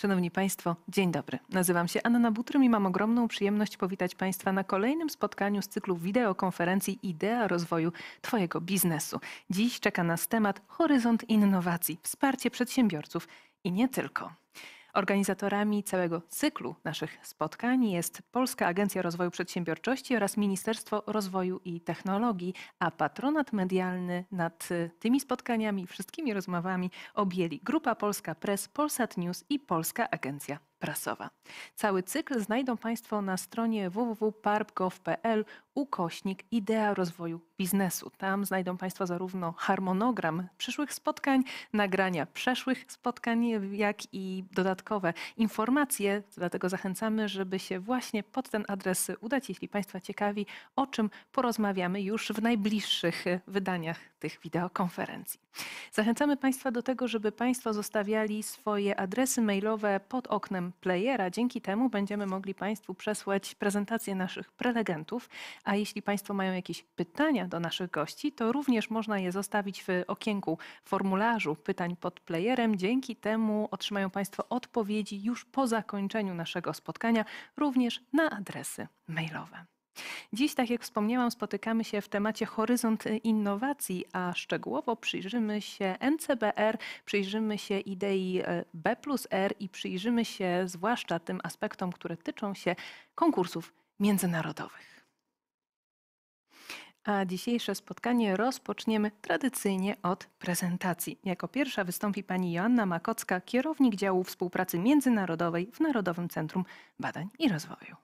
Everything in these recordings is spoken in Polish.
Szanowni Państwo, dzień dobry. Nazywam się Anna Butrym i mam ogromną przyjemność powitać Państwa na kolejnym spotkaniu z cyklu wideokonferencji Idea rozwoju Twojego biznesu. Dziś czeka nas temat Horyzont Innowacji, wsparcie przedsiębiorców i nie tylko. Organizatorami całego cyklu naszych spotkań jest Polska Agencja Rozwoju Przedsiębiorczości oraz Ministerstwo Rozwoju i Technologii, a patronat medialny nad tymi spotkaniami, wszystkimi rozmowami objęli Grupa Polska Press, Polsat News i Polska Agencja prasowa. Cały cykl znajdą Państwo na stronie www.parp.gov.pl ukośnik Idea Rozwoju Biznesu. Tam znajdą Państwo zarówno harmonogram przyszłych spotkań, nagrania przeszłych spotkań, jak i dodatkowe informacje. Dlatego zachęcamy, żeby się właśnie pod ten adres udać, jeśli Państwa ciekawi, o czym porozmawiamy już w najbliższych wydaniach tych wideokonferencji. Zachęcamy Państwa do tego, żeby Państwo zostawiali swoje adresy mailowe pod oknem Playera. Dzięki temu będziemy mogli Państwu przesłać prezentacje naszych prelegentów, a jeśli Państwo mają jakieś pytania do naszych gości, to również można je zostawić w okienku formularzu pytań pod playerem. Dzięki temu otrzymają Państwo odpowiedzi już po zakończeniu naszego spotkania, również na adresy mailowe. Dziś, tak jak wspomniałam, spotykamy się w temacie Horyzont Innowacji, a szczegółowo przyjrzymy się NCBR, przyjrzymy się idei e, B plus R i przyjrzymy się zwłaszcza tym aspektom, które tyczą się konkursów międzynarodowych. A dzisiejsze spotkanie rozpoczniemy tradycyjnie od prezentacji. Jako pierwsza wystąpi pani Joanna Makocka, kierownik działu współpracy międzynarodowej w Narodowym Centrum Badań i Rozwoju.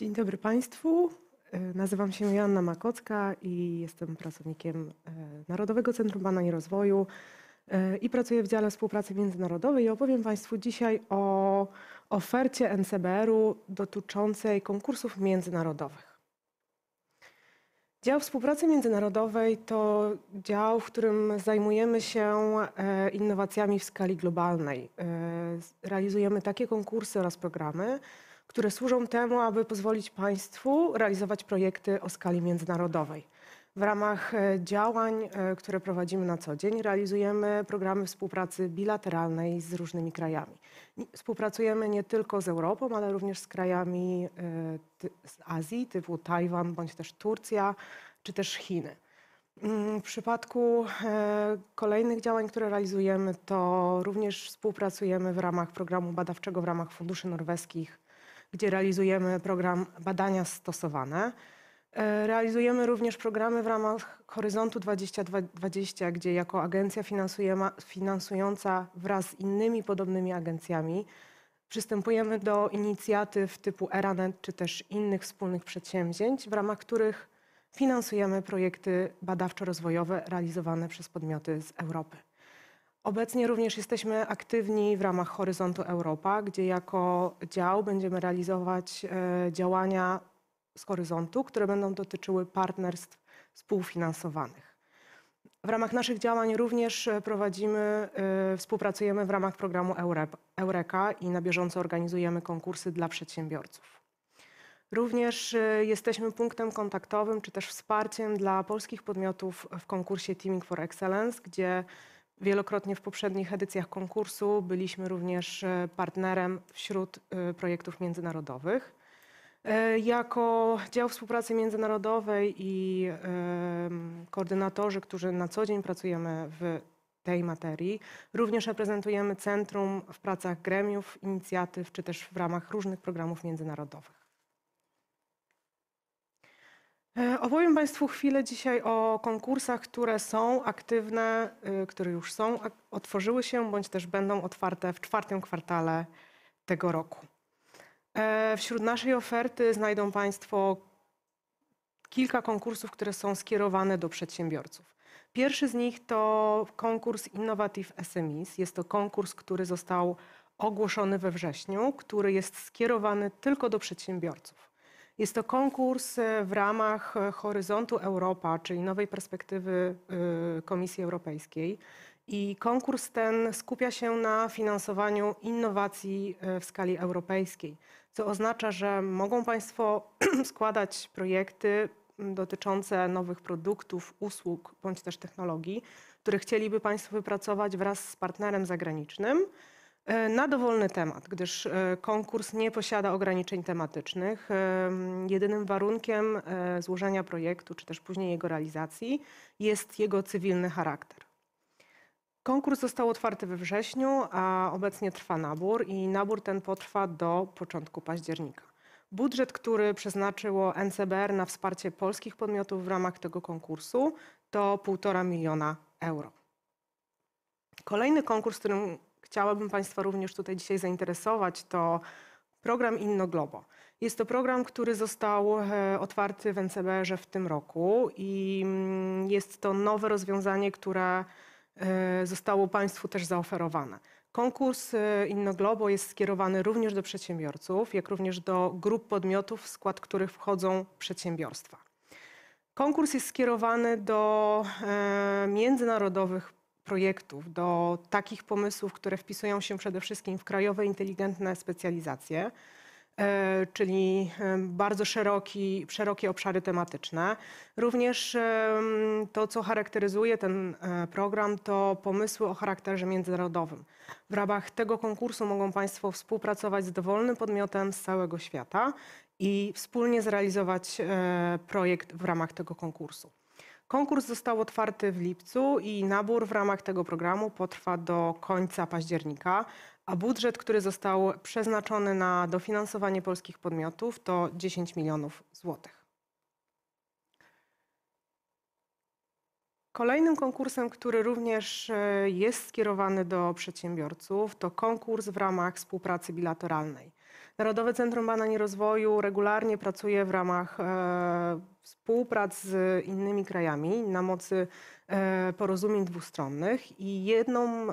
Dzień dobry Państwu. E, nazywam się Joanna Makocka i jestem pracownikiem e, Narodowego Centrum Badań i Rozwoju e, i pracuję w dziale współpracy międzynarodowej i opowiem Państwu dzisiaj o ofercie NCBR-u dotyczącej konkursów międzynarodowych. Dział współpracy międzynarodowej to dział, w którym zajmujemy się innowacjami w skali globalnej. Realizujemy takie konkursy oraz programy, które służą temu, aby pozwolić państwu realizować projekty o skali międzynarodowej. W ramach e, działań, e, które prowadzimy na co dzień, realizujemy programy współpracy bilateralnej z różnymi krajami. Współpracujemy nie tylko z Europą, ale również z krajami e, z Azji, typu Tajwan bądź też Turcja, czy też Chiny. Mm, w przypadku kolejnych działań, które realizujemy, to również współpracujemy w ramach programu badawczego, w ramach funduszy norweskich gdzie realizujemy program badania stosowane. E, realizujemy również programy w ramach Horyzontu 2020, gdzie jako agencja finansująca wraz z innymi podobnymi agencjami przystępujemy do inicjatyw typu ERANET czy też innych wspólnych przedsięwzięć, w ramach których finansujemy projekty badawczo-rozwojowe realizowane przez podmioty z Europy. Obecnie również jesteśmy aktywni w ramach Horyzontu Europa, gdzie jako dział będziemy realizować e, działania z horyzontu, które będą dotyczyły partnerstw współfinansowanych. W ramach naszych działań również e, prowadzimy, e, współpracujemy w ramach programu Eureka i na bieżąco organizujemy konkursy dla przedsiębiorców. Również jesteśmy punktem kontaktowym czy też wsparciem dla polskich podmiotów w konkursie Teaming for Excellence, gdzie Wielokrotnie w poprzednich edycjach konkursu byliśmy również e, partnerem wśród e, projektów międzynarodowych. E, jako dział współpracy międzynarodowej i koordynatorzy, którzy na co dzień pracujemy w tej materii, również reprezentujemy centrum w pracach gremiów, inicjatyw czy też w ramach różnych programów międzynarodowych. E, opowiem Państwu chwilę dzisiaj o konkursach, które są aktywne, y, które już są, otworzyły się bądź też będą otwarte w czwartym kwartale tego roku. E, wśród naszej oferty znajdą Państwo kilka konkursów, które są skierowane do przedsiębiorców. Pierwszy z nich to konkurs Innovative SMEs. Jest to konkurs, który został ogłoszony we wrześniu, który jest skierowany tylko do przedsiębiorców. Jest to konkurs e, w ramach e, Horyzontu Europa, czyli nowej perspektywy e, Komisji Europejskiej. I konkurs ten skupia się na finansowaniu innowacji w skali europejskiej, co oznacza, że mogą Państwo składać projekty dotyczące nowych produktów, usług bądź też technologii, które chcieliby Państwo wypracować wraz z partnerem zagranicznym E, na dowolny temat, gdyż e, konkurs nie posiada ograniczeń tematycznych. E, jedynym warunkiem złożenia projektu, czy też później jego realizacji, jest jego cywilny charakter. Konkurs został otwarty we wrześniu, a obecnie trwa nabór i nabór ten potrwa do początku października. Budżet, który przeznaczyło NCBR na wsparcie polskich podmiotów w ramach tego konkursu, to 1,5 miliona euro. Kolejny konkurs, którym chciałabym Państwa również tutaj dzisiaj zainteresować, to program InnoGlobo. Jest to program, który został e, otwarty w NCBR-ze w tym roku i mm, jest to nowe rozwiązanie, które e, zostało Państwu też zaoferowane. Konkurs e, InnoGlobo jest skierowany również do przedsiębiorców, jak również do grup podmiotów, w skład których wchodzą przedsiębiorstwa. Konkurs jest skierowany do międzynarodowych projektów, do takich pomysłów, które wpisują się przede wszystkim w krajowe inteligentne specjalizacje, e, czyli bardzo szeroki, szerokie obszary tematyczne. Również to, co charakteryzuje ten e, program, to pomysły o charakterze międzynarodowym. W ramach tego konkursu mogą Państwo współpracować z dowolnym podmiotem z całego świata i wspólnie zrealizować e, projekt w ramach tego konkursu. Konkurs został otwarty w lipcu i nabór w ramach tego programu potrwa do końca października, a budżet, który został przeznaczony na dofinansowanie polskich podmiotów to 10 milionów złotych. Kolejnym konkursem, który również e, jest skierowany do przedsiębiorców, to konkurs w ramach współpracy bilateralnej. Narodowe Centrum Badań i Rozwoju regularnie pracuje w ramach e, współprac z innymi krajami na mocy e, porozumień dwustronnych i jedną e,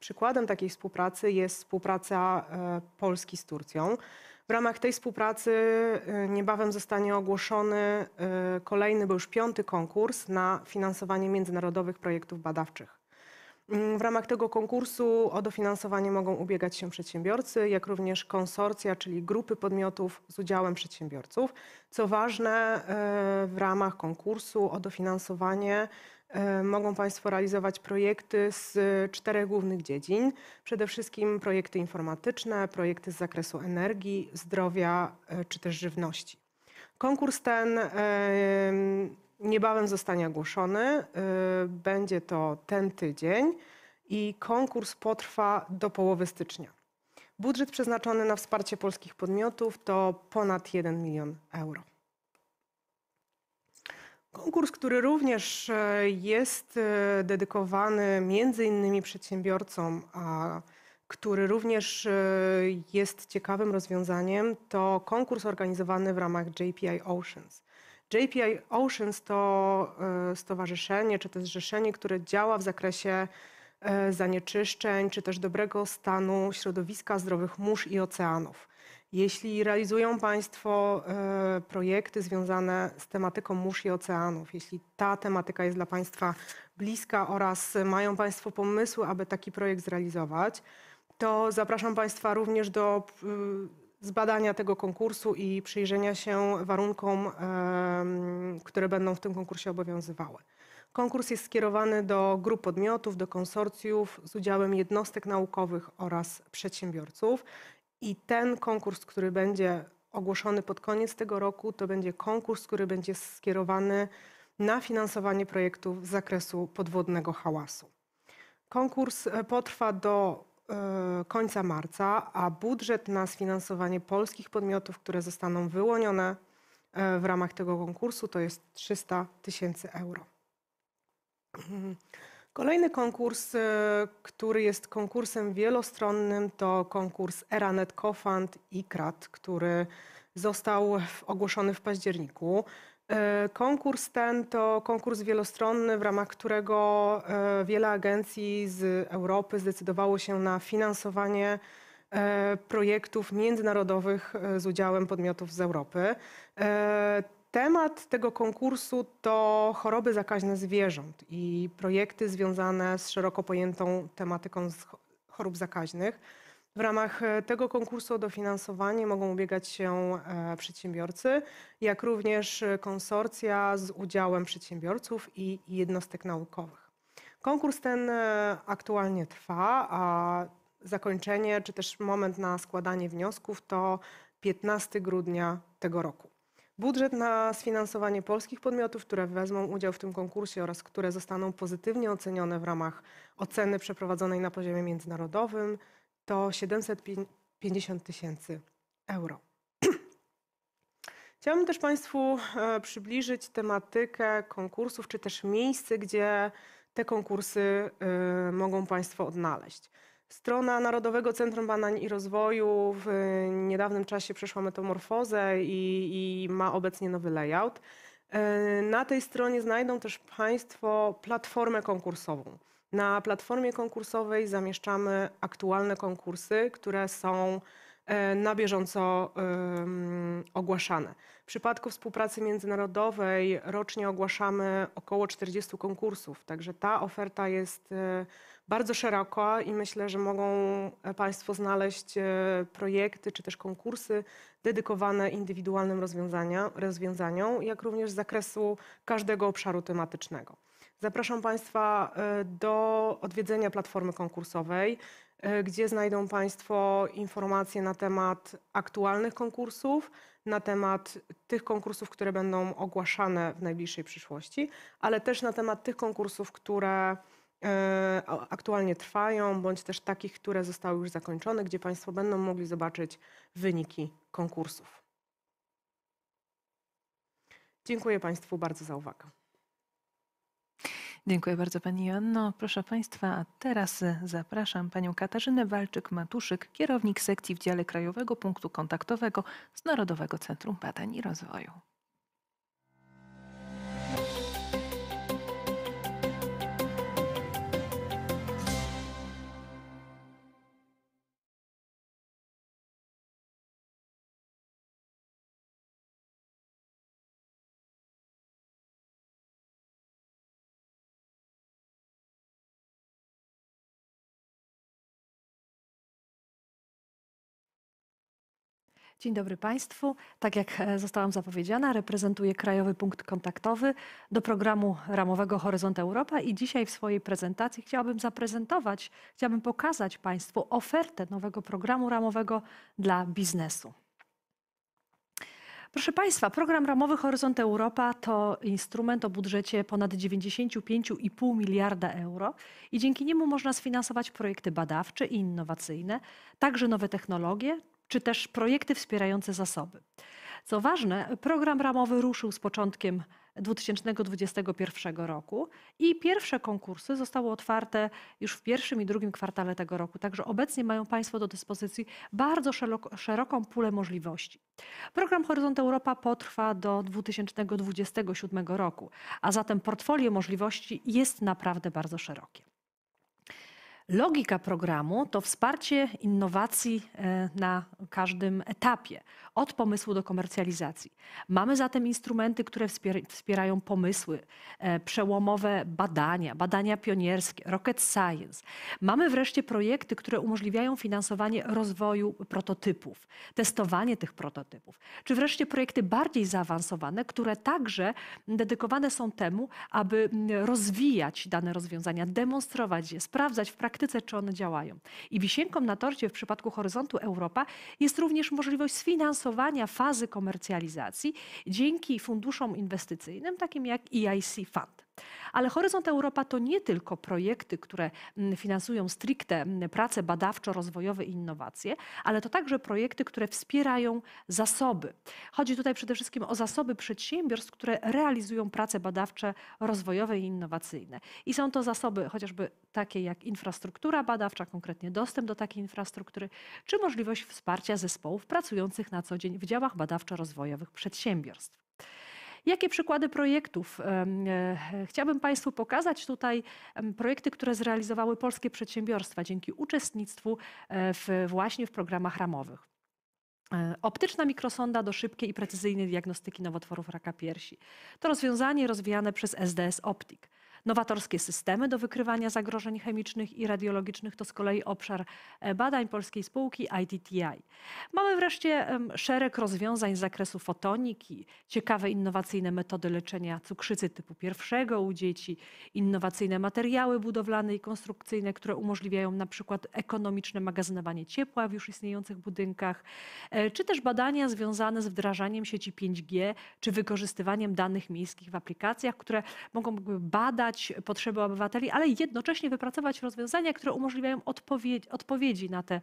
przykładem takiej współpracy jest współpraca e, Polski z Turcją. W ramach tej współpracy e, niebawem zostanie ogłoszony e, kolejny, bo już piąty konkurs na finansowanie międzynarodowych projektów badawczych. Mm, w ramach tego konkursu o dofinansowanie mogą ubiegać się przedsiębiorcy, jak również konsorcja, czyli grupy podmiotów z udziałem przedsiębiorców. Co ważne, e, w ramach konkursu o dofinansowanie e, mogą Państwo realizować projekty z czterech głównych dziedzin. Przede wszystkim projekty informatyczne, projekty z zakresu energii, zdrowia e, czy też żywności. Konkurs ten Niebawem zostanie ogłoszony. Y, będzie to ten tydzień i konkurs potrwa do połowy stycznia. Budżet przeznaczony na wsparcie polskich podmiotów to ponad 1 milion euro. Konkurs, który również e, jest e, dedykowany między innymi przedsiębiorcom, a który również e, jest ciekawym rozwiązaniem, to konkurs organizowany w ramach JPI Oceans. JPI Oceans to e, stowarzyszenie czy to zrzeszenie, które działa w zakresie e, zanieczyszczeń czy też dobrego stanu środowiska, zdrowych mórz i oceanów. Jeśli realizują Państwo e, projekty związane z tematyką mórz i oceanów, jeśli ta tematyka jest dla Państwa bliska oraz mają Państwo pomysły, aby taki projekt zrealizować, to zapraszam Państwa również do zbadania tego konkursu i przyjrzenia się warunkom, które będą w tym konkursie obowiązywały. Konkurs jest skierowany do grup podmiotów, do konsorcjów z udziałem jednostek naukowych oraz przedsiębiorców. I ten konkurs, który będzie ogłoszony pod koniec tego roku, to będzie konkurs, który będzie skierowany na finansowanie projektów z zakresu podwodnego hałasu. Konkurs e, potrwa do E, końca marca, a budżet na sfinansowanie polskich podmiotów, które zostaną wyłonione e, w ramach tego konkursu, to jest 300 tysięcy euro. Mhm. Kolejny konkurs, e, który jest konkursem wielostronnym, to konkurs Eranet Cofund i Krat, który został ogłoszony w październiku. E, konkurs ten to konkurs wielostronny, w ramach którego e, wiele agencji z Europy zdecydowało się na finansowanie e, projektów międzynarodowych z udziałem podmiotów z Europy. Temat tego konkursu to choroby zakaźne zwierząt i projekty związane z szeroko pojętą tematyką chorób zakaźnych. W ramach e, tego konkursu o dofinansowanie mogą ubiegać się e, przedsiębiorcy, jak również e, konsorcja z udziałem przedsiębiorców i jednostek naukowych. Konkurs ten aktualnie trwa, a zakończenie czy też moment na składanie wniosków to 15 grudnia tego roku. Budżet na sfinansowanie polskich podmiotów, które wezmą udział w tym konkursie oraz które zostaną pozytywnie ocenione w ramach oceny przeprowadzonej na poziomie międzynarodowym, to 750 tysięcy euro. Chciałabym też Państwu e, przybliżyć tematykę konkursów, czy też miejsce, gdzie te konkursy y, mogą Państwo odnaleźć. Strona Narodowego Centrum Badań i Rozwoju w niedawnym czasie przeszła metamorfozę i, i ma obecnie nowy layout. E, na tej stronie znajdą też Państwo platformę konkursową. Na platformie konkursowej zamieszczamy aktualne konkursy, które są e, na bieżąco um, ogłaszane. W przypadku współpracy międzynarodowej rocznie ogłaszamy około 40 konkursów, także ta oferta jest e, bardzo szeroka i myślę, że mogą e, Państwo znaleźć projekty czy też konkursy dedykowane indywidualnym rozwiązania, rozwiązaniom, jak również z zakresu każdego obszaru tematycznego. Zapraszam Państwa e, do odwiedzenia platformy konkursowej, e, gdzie znajdą Państwo informacje na temat aktualnych konkursów, na temat tych konkursów, które będą ogłaszane w najbliższej przyszłości, ale też na temat tych konkursów, które e, aktualnie trwają, bądź też takich, które zostały już zakończone, gdzie Państwo będą mogli zobaczyć wyniki konkursów. Dziękuję Państwu bardzo za uwagę. Dziękuję bardzo Pani Joanno. Proszę Państwa, a teraz e, zapraszam Panią Katarzynę Walczyk-Matuszyk, kierownik sekcji w dziale Krajowego Punktu Kontaktowego z Narodowego Centrum Badań i Rozwoju. Dzień dobry Państwu. Tak jak e, zostałam zapowiedziana, reprezentuję Krajowy Punkt Kontaktowy do programu ramowego Horyzont Europa i dzisiaj w swojej prezentacji chciałabym zaprezentować, chciałabym pokazać Państwu ofertę nowego programu ramowego dla biznesu. Proszę Państwa, program ramowy Horyzont Europa to instrument o budżecie ponad 95,5 miliarda euro i dzięki niemu można sfinansować projekty badawcze i innowacyjne, także nowe technologie czy też projekty wspierające zasoby. Co ważne, program ramowy ruszył z początkiem 2021 roku i pierwsze konkursy zostały otwarte już w pierwszym i drugim kwartale tego roku. Także obecnie mają Państwo do dyspozycji bardzo szeroką pulę możliwości. Program Horyzont Europa potrwa do 2027 roku, a zatem portfolio możliwości jest naprawdę bardzo szerokie. Logika programu to wsparcie innowacji e, na każdym etapie od pomysłu do komercjalizacji. Mamy zatem instrumenty, które wspierają pomysły, e, przełomowe badania, badania pionierskie, rocket science. Mamy wreszcie projekty, które umożliwiają finansowanie rozwoju prototypów, testowanie tych prototypów, czy wreszcie projekty bardziej zaawansowane, które także dedykowane są temu, aby rozwijać dane rozwiązania, demonstrować je, sprawdzać w praktyce, czy one działają. I wisienką na torcie w przypadku Horyzontu Europa jest również możliwość sfinansowania fazy komercjalizacji dzięki funduszom inwestycyjnym, takim jak EIC Fund. Ale Horyzont Europa to nie tylko projekty, które mm, finansują stricte mm, prace badawczo-rozwojowe i innowacje, ale to także projekty, które wspierają zasoby. Chodzi tutaj przede wszystkim o zasoby przedsiębiorstw, które realizują prace badawcze, rozwojowe i innowacyjne. I są to zasoby chociażby takie jak infrastruktura badawcza, konkretnie dostęp do takiej infrastruktury, czy możliwość wsparcia zespołów pracujących na co dzień w działach badawczo-rozwojowych przedsiębiorstw. Jakie przykłady projektów? E, e, Chciałabym Państwu pokazać tutaj projekty, które zrealizowały polskie przedsiębiorstwa dzięki uczestnictwu e, w, właśnie w programach ramowych. Optyczna mikrosonda do szybkiej i precyzyjnej diagnostyki nowotworów raka piersi. To rozwiązanie rozwijane przez SDS Optik. Nowatorskie systemy do wykrywania zagrożeń chemicznych i radiologicznych to z kolei obszar e, badań polskiej spółki ITTI. Mamy wreszcie szereg rozwiązań z zakresu fotoniki, ciekawe innowacyjne metody leczenia cukrzycy typu pierwszego u dzieci, innowacyjne materiały budowlane i konstrukcyjne, które umożliwiają na przykład ekonomiczne magazynowanie ciepła w już istniejących budynkach, e, czy też badania związane z wdrażaniem sieci 5G, czy wykorzystywaniem danych miejskich w aplikacjach, które mogą badać, odczytać potrzeby obywateli, ale jednocześnie wypracować rozwiązania, które umożliwiają odpowiedzi, odpowiedzi na te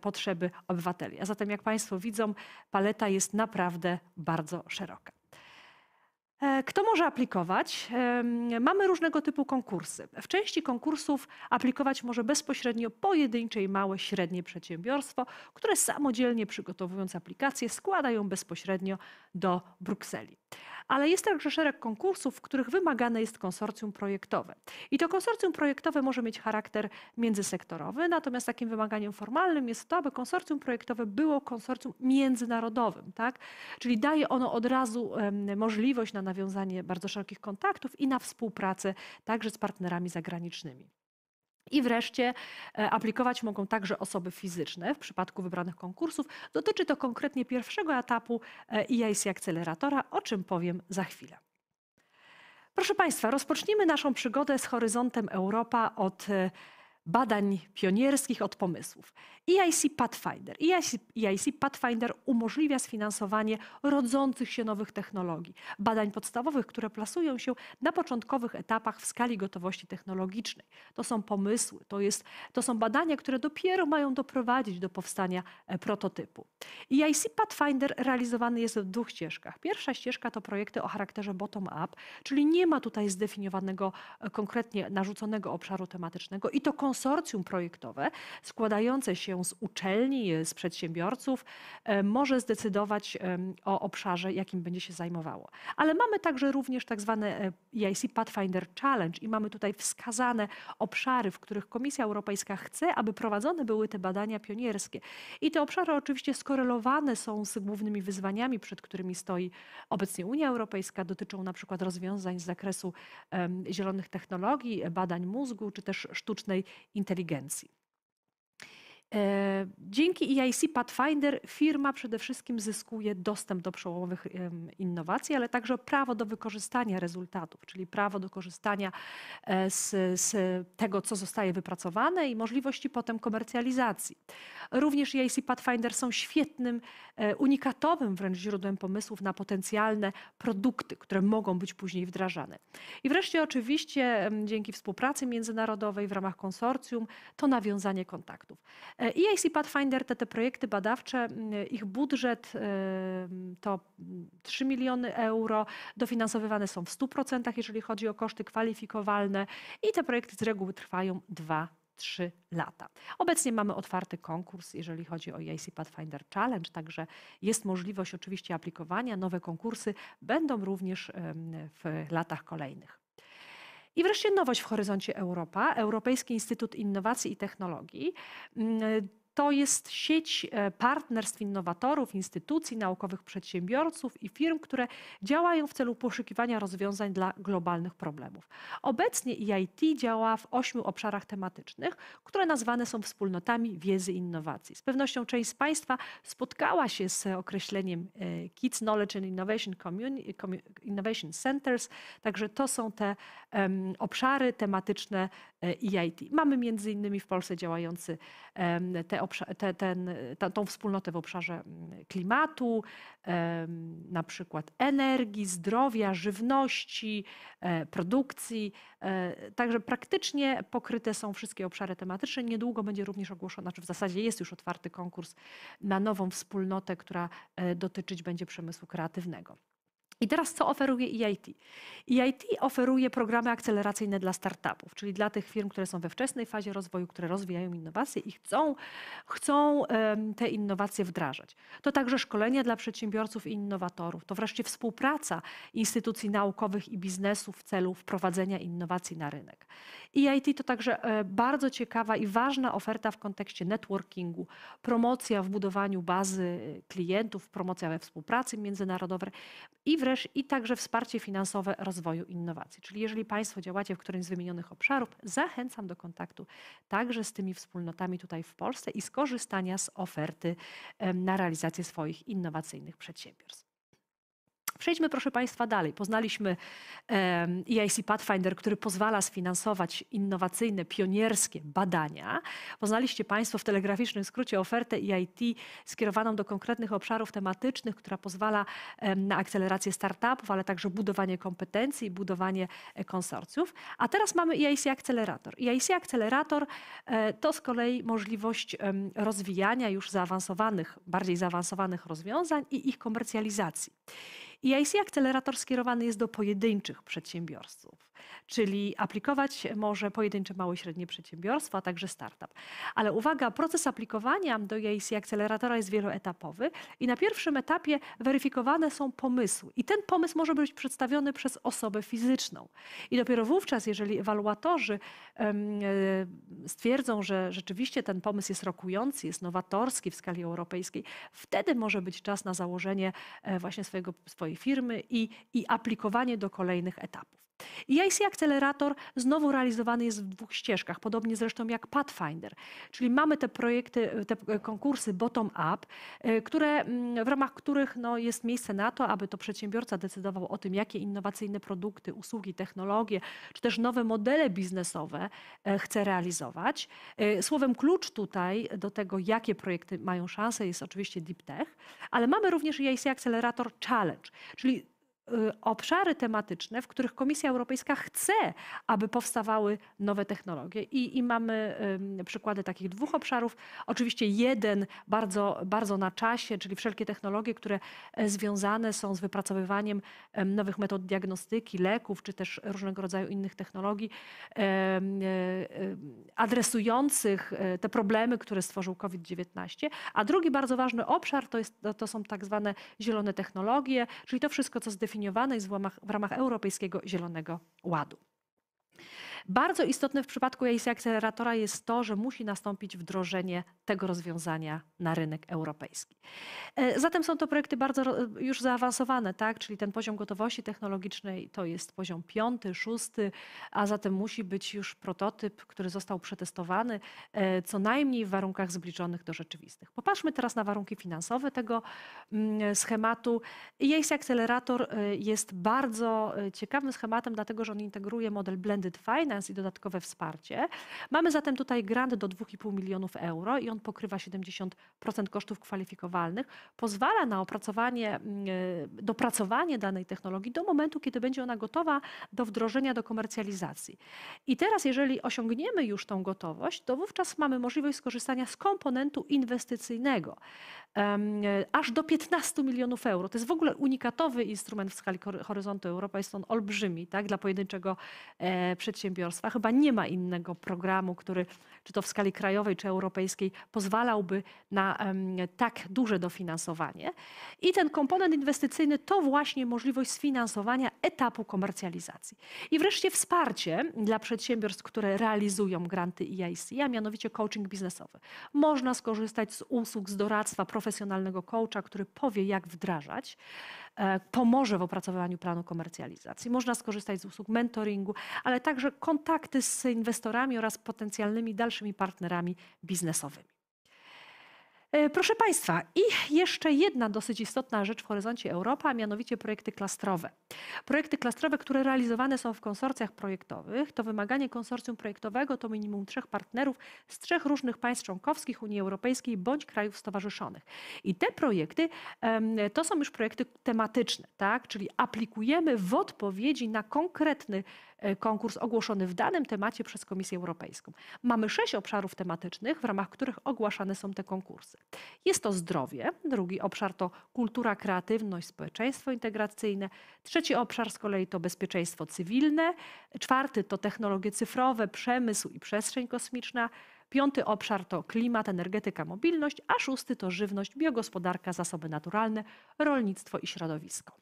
potrzeby obywateli. A zatem, jak Państwo widzą, paleta jest naprawdę bardzo szeroka. E, kto może aplikować? Mamy różnego typu konkursy. W części konkursów aplikować może bezpośrednio pojedyncze i małe, średnie przedsiębiorstwo, które samodzielnie przygotowując aplikację składają bezpośrednio do Brukseli. Ale jest także szereg konkursów, w których wymagane jest konsorcjum projektowe. I to konsorcjum projektowe może mieć charakter międzysektorowy, natomiast takim wymaganiem formalnym jest to, aby konsorcjum projektowe było konsorcjum międzynarodowym, tak? czyli daje ono od razu możliwość na nawiązanie bardzo szerokich kontaktów i na współpracę także z partnerami zagranicznymi. I wreszcie e, aplikować mogą także osoby fizyczne w przypadku wybranych konkursów. Dotyczy to konkretnie pierwszego etapu EIC Akceleratora, o czym powiem za chwilę. Proszę Państwa, rozpocznijmy naszą przygodę z horyzontem Europa od e, badań pionierskich od pomysłów. EIC Pathfinder. EIC, EIC Pathfinder umożliwia sfinansowanie rodzących się nowych technologii, badań podstawowych, które plasują się na początkowych etapach w skali gotowości technologicznej. To są pomysły, to, jest, to są badania, które dopiero mają doprowadzić do powstania e, prototypu. EIC Pathfinder realizowany jest w dwóch ścieżkach. Pierwsza ścieżka to projekty o charakterze bottom-up, czyli nie ma tutaj zdefiniowanego, e, konkretnie narzuconego obszaru tematycznego i to konsorcjum projektowe składające się z uczelni, z przedsiębiorców e, może zdecydować e, o obszarze, jakim będzie się zajmowało. Ale mamy także również tak zwane EIC e Pathfinder Challenge i mamy tutaj wskazane obszary, w których Komisja Europejska chce, aby prowadzone były te badania pionierskie. I te obszary oczywiście skorelowane są z głównymi wyzwaniami, przed którymi stoi obecnie Unia Europejska. Dotyczą na przykład rozwiązań z zakresu zielonych technologii, badań mózgu czy też sztucznej inteligencji. E, dzięki EIC Pathfinder firma przede wszystkim zyskuje dostęp do przełomowych innowacji, ale także prawo do wykorzystania rezultatów, czyli prawo do korzystania e, z, z tego, co zostaje wypracowane i możliwości potem komercjalizacji. Również EIC Pathfinder są świetnym, e, unikatowym wręcz źródłem pomysłów na potencjalne produkty, które mogą być później wdrażane. I wreszcie oczywiście dzięki współpracy międzynarodowej w ramach konsorcjum to nawiązanie kontaktów. EAC e Pathfinder, te, te projekty badawcze, ich budżet e, to 3 miliony euro, dofinansowywane są w 100%, jeżeli chodzi o koszty kwalifikowalne i te projekty z reguły trwają 2 3 lata. Obecnie mamy otwarty konkurs, jeżeli chodzi o EAC Pathfinder Challenge, także jest możliwość oczywiście aplikowania. Nowe konkursy będą również w latach kolejnych. I wreszcie nowość w horyzoncie Europa, Europejski Instytut Innowacji i Technologii mm, to jest sieć e, partnerstw innowatorów, instytucji naukowych, przedsiębiorców i firm, które działają w celu poszukiwania rozwiązań dla globalnych problemów. Obecnie EIT działa w ośmiu obszarach tematycznych, które nazwane są wspólnotami wiedzy i innowacji. Z pewnością część z Państwa spotkała się z określeniem e, Kids Knowledge and Innovation, Communi Innovation Centers, także to są te um, obszary tematyczne EIT. E Mamy między innymi w Polsce działający um, te te, ten, ta, tą wspólnotę w obszarze mm, klimatu, na przykład energii, zdrowia, żywności, e, produkcji. E, także praktycznie pokryte są wszystkie obszary tematyczne. Niedługo będzie również ogłoszony, znaczy w zasadzie jest już otwarty konkurs na nową wspólnotę, która e, dotyczyć będzie przemysłu kreatywnego. I teraz co oferuje EIT? EIT oferuje programy akceleracyjne dla startupów, czyli dla tych firm, które są we wczesnej fazie rozwoju, które rozwijają innowacje i chcą, chcą te innowacje wdrażać. To także szkolenia dla przedsiębiorców i innowatorów, to wreszcie współpraca instytucji naukowych i biznesu w celu wprowadzenia innowacji na rynek. EIT to także e, bardzo ciekawa i ważna oferta w kontekście networkingu, promocja w budowaniu bazy klientów, promocja we współpracy międzynarodowej i wreszcie młodzież i także wsparcie finansowe rozwoju innowacji. Czyli jeżeli Państwo działacie w którymś z wymienionych obszarów, zachęcam do kontaktu także z tymi wspólnotami tutaj w Polsce i skorzystania z oferty na realizację swoich innowacyjnych przedsiębiorstw. Przejdźmy, proszę Państwa, dalej. Poznaliśmy EIC e Pathfinder, który pozwala sfinansować innowacyjne, pionierskie badania. Poznaliście Państwo w telegraficznym skrócie ofertę EIT skierowaną do konkretnych obszarów tematycznych, która pozwala na akcelerację startupów, ale także budowanie kompetencji i budowanie e, konsorcjów. A teraz mamy EIC Akcelerator. EIC Akcelerator e, to z kolei możliwość rozwijania już zaawansowanych, bardziej zaawansowanych rozwiązań i ich komercjalizacji. I IC Akcelerator skierowany jest do pojedynczych przedsiębiorców, czyli aplikować może pojedyncze małe i średnie przedsiębiorstwa, a także startup. Ale uwaga, proces aplikowania do IC Akceleratora jest wieloetapowy i na pierwszym etapie weryfikowane są pomysły. I ten pomysł może być przedstawiony przez osobę fizyczną. I dopiero wówczas, jeżeli ewaluatorzy e, stwierdzą, że rzeczywiście ten pomysł jest rokujący, jest nowatorski w skali europejskiej, wtedy może być czas na założenie e, właśnie swojego swojej swojej firmy i, i aplikowanie do kolejnych etapów. IC Accelerator znowu realizowany jest w dwóch ścieżkach, podobnie zresztą jak Pathfinder. Czyli mamy te projekty, te e, konkursy bottom-up, e, które, mm, w ramach których no, jest miejsce na to, aby to przedsiębiorca decydował o tym, jakie innowacyjne produkty, usługi, technologie, czy też nowe modele biznesowe e, chce realizować. Słowem klucz tutaj do tego, jakie projekty mają szansę, jest oczywiście Deep Tech, ale mamy również IC Accelerator Challenge, czyli Y, obszary tematyczne, w których Komisja Europejska chce, aby powstawały nowe technologie. I, i mamy y, przykłady takich dwóch obszarów. Oczywiście jeden bardzo, bardzo na czasie, czyli wszelkie technologie, które e, związane są z wypracowywaniem nowych metod diagnostyki, leków, czy też różnego rodzaju innych technologii y, y, adresujących te problemy, które stworzył COVID-19. A drugi bardzo ważny obszar to, jest, to są tak zwane zielone technologie, czyli to wszystko, co zdefiniowało zdefiniowane jest w ramach, w ramach Europejskiego Zielonego Ładu. Bardzo istotne w przypadku jej akceleratora jest to, że musi nastąpić wdrożenie tego rozwiązania na rynek europejski. E, zatem są to projekty bardzo już zaawansowane, tak? czyli ten poziom gotowości technologicznej to jest poziom piąty, szósty, a zatem musi być już prototyp, który został przetestowany e, co najmniej w warunkach zbliżonych do rzeczywistych. Popatrzmy teraz na warunki finansowe tego mm, schematu. EAS Accelerator e, jest bardzo ciekawym schematem, dlatego że on integruje model Blended Finance i dodatkowe wsparcie. Mamy zatem tutaj grant do 2,5 milionów euro i on pokrywa 70% kosztów kwalifikowalnych, pozwala na opracowanie, mm, e, dopracowanie danej technologii do momentu, kiedy będzie ona gotowa do wdrożenia, do komercjalizacji. I teraz, jeżeli osiągniemy już tą gotowość, to wówczas mamy możliwość skorzystania z komponentu inwestycyjnego e, aż do 15 milionów euro. To jest w ogóle unikatowy instrument w skali horyzontu Europa, jest on olbrzymi tak, dla pojedynczego e, przedsiębiorstwa. Chyba nie ma innego programu, który czy to w skali krajowej, czy europejskiej pozwalałby na tak duże dofinansowanie. I ten komponent inwestycyjny to właśnie możliwość sfinansowania etapu komercjalizacji. I wreszcie wsparcie dla przedsiębiorstw, które realizują granty EIC, a mianowicie coaching biznesowy. Można skorzystać z usług, z doradztwa profesjonalnego coacha, który powie, jak wdrażać, e, pomoże w opracowywaniu planu komercjalizacji. Można skorzystać z usług mentoringu, ale także kontakty z inwestorami oraz potencjalnymi dalszymi partnerami biznesowymi. E, proszę Państwa, i jeszcze jedna dosyć istotna rzecz w horyzoncie Europa, a mianowicie projekty klastrowe. Projekty klastrowe, które realizowane są w konsorcjach projektowych, to wymaganie konsorcjum projektowego to minimum trzech partnerów z trzech różnych państw członkowskich Unii Europejskiej bądź krajów stowarzyszonych. I te projekty to są już projekty tematyczne, tak? czyli aplikujemy w odpowiedzi na konkretny E, konkurs ogłoszony w danym temacie przez Komisję Europejską. Mamy sześć obszarów tematycznych, w ramach których ogłaszane są te konkursy. Jest to zdrowie, drugi obszar to kultura, kreatywność, społeczeństwo integracyjne, trzeci obszar z kolei to bezpieczeństwo cywilne, czwarty to technologie cyfrowe, przemysł i przestrzeń kosmiczna, Piąty obszar to klimat, energetyka, mobilność, a szósty to żywność, biogospodarka, zasoby naturalne, rolnictwo i środowisko.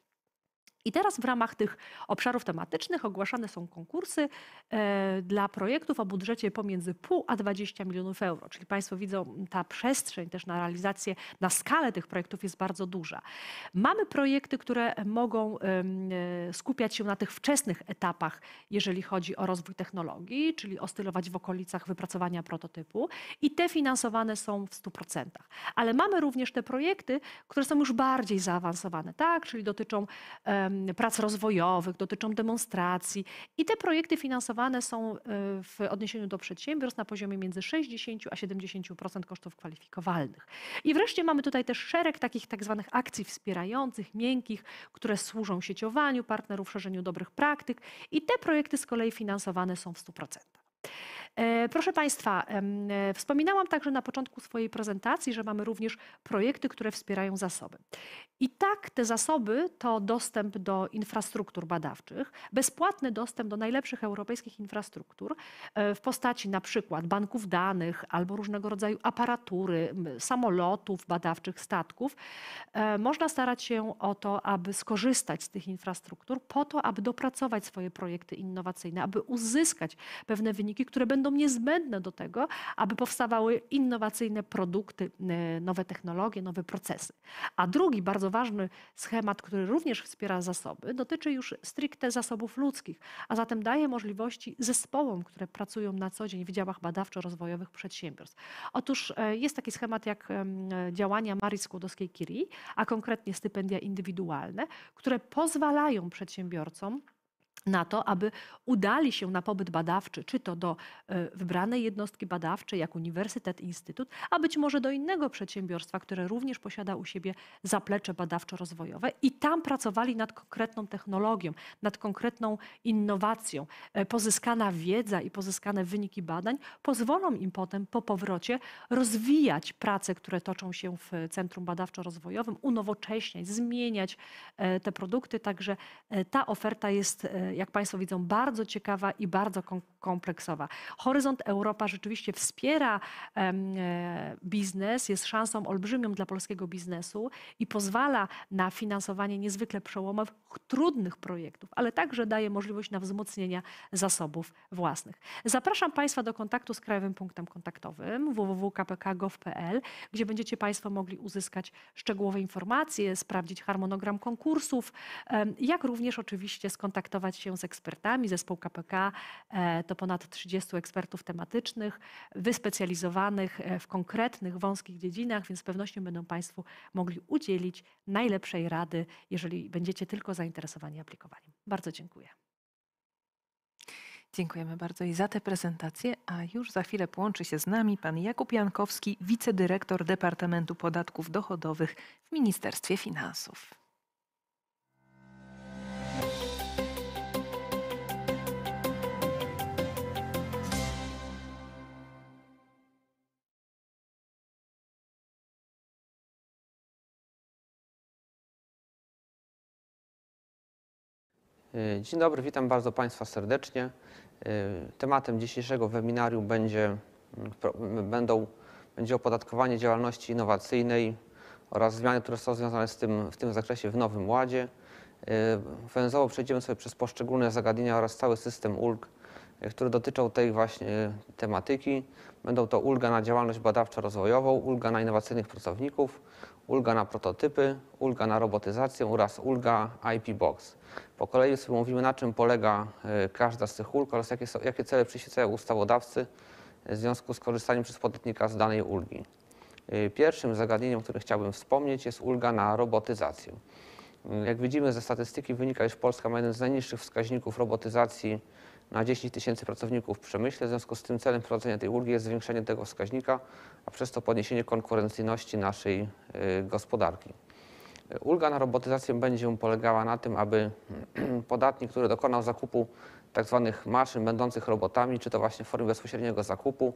I teraz w ramach tych obszarów tematycznych ogłaszane są konkursy e, dla projektów o budżecie pomiędzy pół a 20 milionów euro. Czyli Państwo widzą, ta przestrzeń też na realizację, na skalę tych projektów jest bardzo duża. Mamy projekty, które mogą e, skupiać się na tych wczesnych etapach, jeżeli chodzi o rozwój technologii, czyli oscylować w okolicach wypracowania prototypu i te finansowane są w 100%. Ale mamy również te projekty, które są już bardziej zaawansowane, tak? czyli dotyczą prac rozwojowych, dotyczą demonstracji i te projekty finansowane są e, w odniesieniu do przedsiębiorstw na poziomie między 60 a 70% kosztów kwalifikowalnych. I wreszcie mamy tutaj też szereg takich tak zwanych akcji wspierających, miękkich, które służą sieciowaniu partnerów, szerzeniu dobrych praktyk i te projekty z kolei finansowane są w 100%. E, proszę Państwa, e, wspominałam także na początku swojej prezentacji, że mamy również projekty, które wspierają zasoby. I tak te zasoby to dostęp do infrastruktur badawczych, bezpłatny dostęp do najlepszych europejskich infrastruktur e, w postaci na przykład banków danych albo różnego rodzaju aparatury, samolotów badawczych, statków. Można starać się o to, aby skorzystać z tych infrastruktur po to, aby dopracować swoje projekty innowacyjne, aby uzyskać pewne wyniki, które będą będą niezbędne do tego, aby powstawały innowacyjne produkty, y, nowe technologie, nowe procesy. A drugi bardzo ważny schemat, który również wspiera zasoby, dotyczy już stricte zasobów ludzkich, a zatem daje możliwości zespołom, które pracują na co dzień w działach badawczo-rozwojowych przedsiębiorstw. Otóż e, jest taki schemat jak działania Marii Skłodowskiej-Curie, a konkretnie stypendia indywidualne, które pozwalają przedsiębiorcom na to, aby udali się na pobyt badawczy, czy to do e, wybranej jednostki badawczej, jak uniwersytet, instytut, a być może do innego przedsiębiorstwa, które również posiada u siebie zaplecze badawczo-rozwojowe i tam pracowali nad konkretną technologią, nad konkretną innowacją. E, pozyskana wiedza i pozyskane wyniki badań pozwolą im potem po powrocie rozwijać prace, które toczą się w Centrum Badawczo-Rozwojowym, unowocześniać, zmieniać e, te produkty, także ta oferta jest jak Państwo widzą, bardzo ciekawa i bardzo kompleksowa. Horyzont Europa rzeczywiście wspiera e, biznes, jest szansą olbrzymią dla polskiego biznesu i pozwala na finansowanie niezwykle przełomowych, trudnych projektów, ale także daje możliwość na wzmocnienia zasobów własnych. Zapraszam Państwa do kontaktu z Krajowym Punktem Kontaktowym www.kpk.gov.pl, gdzie będziecie Państwo mogli uzyskać szczegółowe informacje, sprawdzić harmonogram konkursów, jak również oczywiście skontaktować się z ekspertami. Zespół KPK e, to ponad 30 ekspertów tematycznych, wyspecjalizowanych e, w konkretnych, wąskich dziedzinach, więc z pewnością będą Państwu mogli udzielić najlepszej rady, jeżeli będziecie tylko zainteresowani aplikowaniem. Bardzo dziękuję. Dziękujemy bardzo i za tę prezentację, a już za chwilę połączy się z nami pan Jakub Jankowski, wicedyrektor Departamentu Podatków Dochodowych w Ministerstwie Finansów. E, dzień dobry, witam bardzo Państwa serdecznie. E, tematem dzisiejszego webinarium będzie, będą, będzie opodatkowanie działalności innowacyjnej oraz zmiany, które są związane z tym, w tym zakresie w Nowym Ładzie. E, Węzowo przejdziemy sobie przez poszczególne zagadnienia oraz cały system ulg, które dotyczą tej właśnie tematyki. Będą to ulga na działalność badawczo-rozwojową, ulga na innowacyjnych pracowników, ulga na prototypy, ulga na robotyzację oraz ulga IP Box. Po kolei sobie mówimy, na czym polega y, każda z tych ulg oraz jakie, są, jakie cele przyświecają ustawodawcy w związku z korzystaniem przez podatnika z danej ulgi. Y, pierwszym zagadnieniem, które chciałbym wspomnieć, jest ulga na robotyzację. Y, jak widzimy ze statystyki wynika, iż Polska ma jeden z najniższych wskaźników robotyzacji na 10 tysięcy pracowników w przemyśle. W związku z tym celem wprowadzenia tej ulgi jest zwiększenie tego wskaźnika, a przez to podniesienie konkurencyjności naszej y, gospodarki. Ulga na robotyzację będzie polegała na tym, aby podatnik, który dokonał zakupu tzw. Tak maszyn będących robotami, czy to właśnie w formie bezpośredniego zakupu,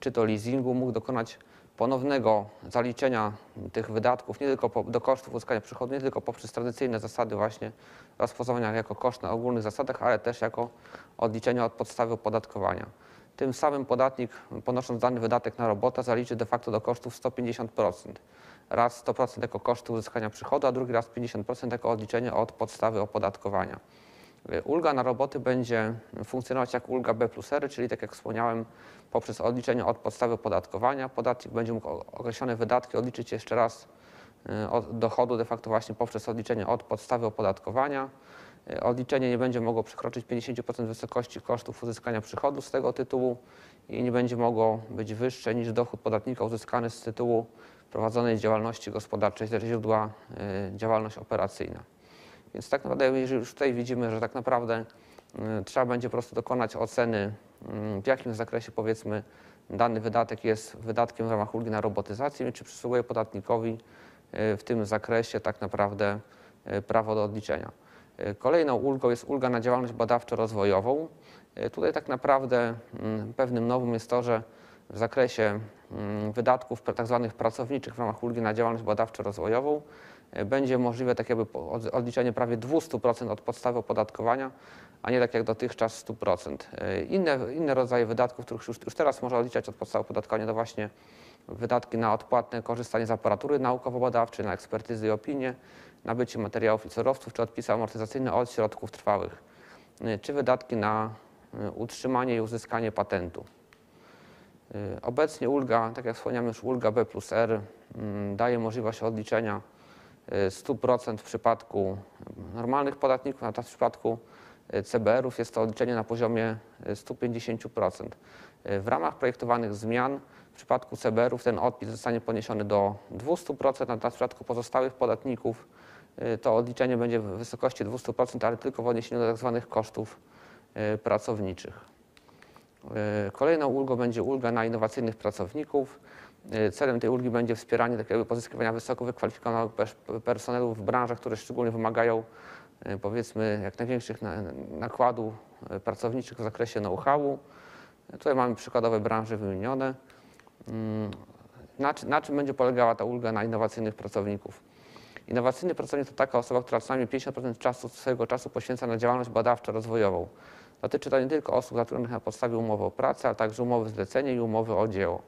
czy to leasingu, mógł dokonać ponownego zaliczenia tych wydatków nie tylko po, do kosztów uzyskania przychodu, nie tylko poprzez tradycyjne zasady właśnie rozpoznawania jako koszt na ogólnych zasadach, ale też jako odliczenia od podstawy opodatkowania. Tym samym podatnik ponosząc dany wydatek na robotę zaliczy de facto do kosztów 150%. Raz 100% jako koszty uzyskania przychodu, a drugi raz 50% jako odliczenie od podstawy opodatkowania. Ulga na roboty będzie funkcjonować jak ulga B plus R, czyli tak jak wspomniałem, poprzez odliczenie od podstawy opodatkowania podatnik będzie mógł określone wydatki odliczyć jeszcze raz y, od dochodu de facto właśnie poprzez odliczenie od podstawy opodatkowania. Y, odliczenie nie będzie mogło przekroczyć 50% wysokości kosztów uzyskania przychodu z tego tytułu i nie będzie mogło być wyższe niż dochód podatnika uzyskany z tytułu prowadzonej działalności gospodarczej ze źródła y, działalność operacyjna. Więc tak naprawdę, jeżeli już tutaj widzimy, że tak naprawdę y, trzeba będzie po prostu dokonać oceny, mm, w jakim zakresie powiedzmy dany wydatek jest wydatkiem w ramach ulgi na robotyzację, czy przysługuje podatnikowi y, w tym zakresie tak naprawdę y, prawo do odliczenia. Kolejną ulgą jest ulga na działalność badawczo-rozwojową. Tutaj tak naprawdę mm, pewnym nowym jest to, że w zakresie mm, wydatków tzw. Tak pracowniczych w ramach ulgi na działalność badawczo-rozwojową E, będzie możliwe tak jakby odliczenie prawie 200% od podstawy opodatkowania, a nie tak jak dotychczas 100%. E, inne, inne rodzaje wydatków, których już, już teraz można odliczać od podstawy opodatkowania to właśnie wydatki na odpłatne korzystanie z aparatury naukowo-badawczej, na ekspertyzy i opinie, nabycie materiałów i surowców, czy odpisy amortyzacyjne od środków trwałych, e, czy wydatki na utrzymanie i uzyskanie patentu. Obecnie ulga, tak jak wspomniałem już, ulga B plus R mm, daje możliwość odliczenia 100% w przypadku normalnych podatników, natomiast w przypadku e, CBR-ów jest to odliczenie na poziomie 150%. E, e, w ramach projektowanych zmian w przypadku CBR-ów ten odpis zostanie poniesiony do 200%, natomiast w przypadku pozostałych podatników to odliczenie będzie w wysokości 200%, ale tylko w odniesieniu do tzw. Tak kosztów pracowniczych. Kolejną ulgą będzie ulga na innowacyjnych pracowników. Y, celem tej ulgi będzie wspieranie takiego pozyskiwania wysoko wykwalifikowanego personelu w branżach, które szczególnie wymagają y, powiedzmy jak największych nakładów y, pracowniczych w zakresie know-howu. Tutaj mamy przykładowe branże wymienione. Mm, na, na, czym będzie polegała ta ulga na innowacyjnych pracowników? Innowacyjny pracownik to taka osoba, która co najmniej 50% czasu, swojego czasu poświęca na działalność badawczo-rozwojową. Dotyczy to nie tylko osób zatrudnionych na podstawie umowy o pracę, ale także umowy zlecenie i umowy o dzieło.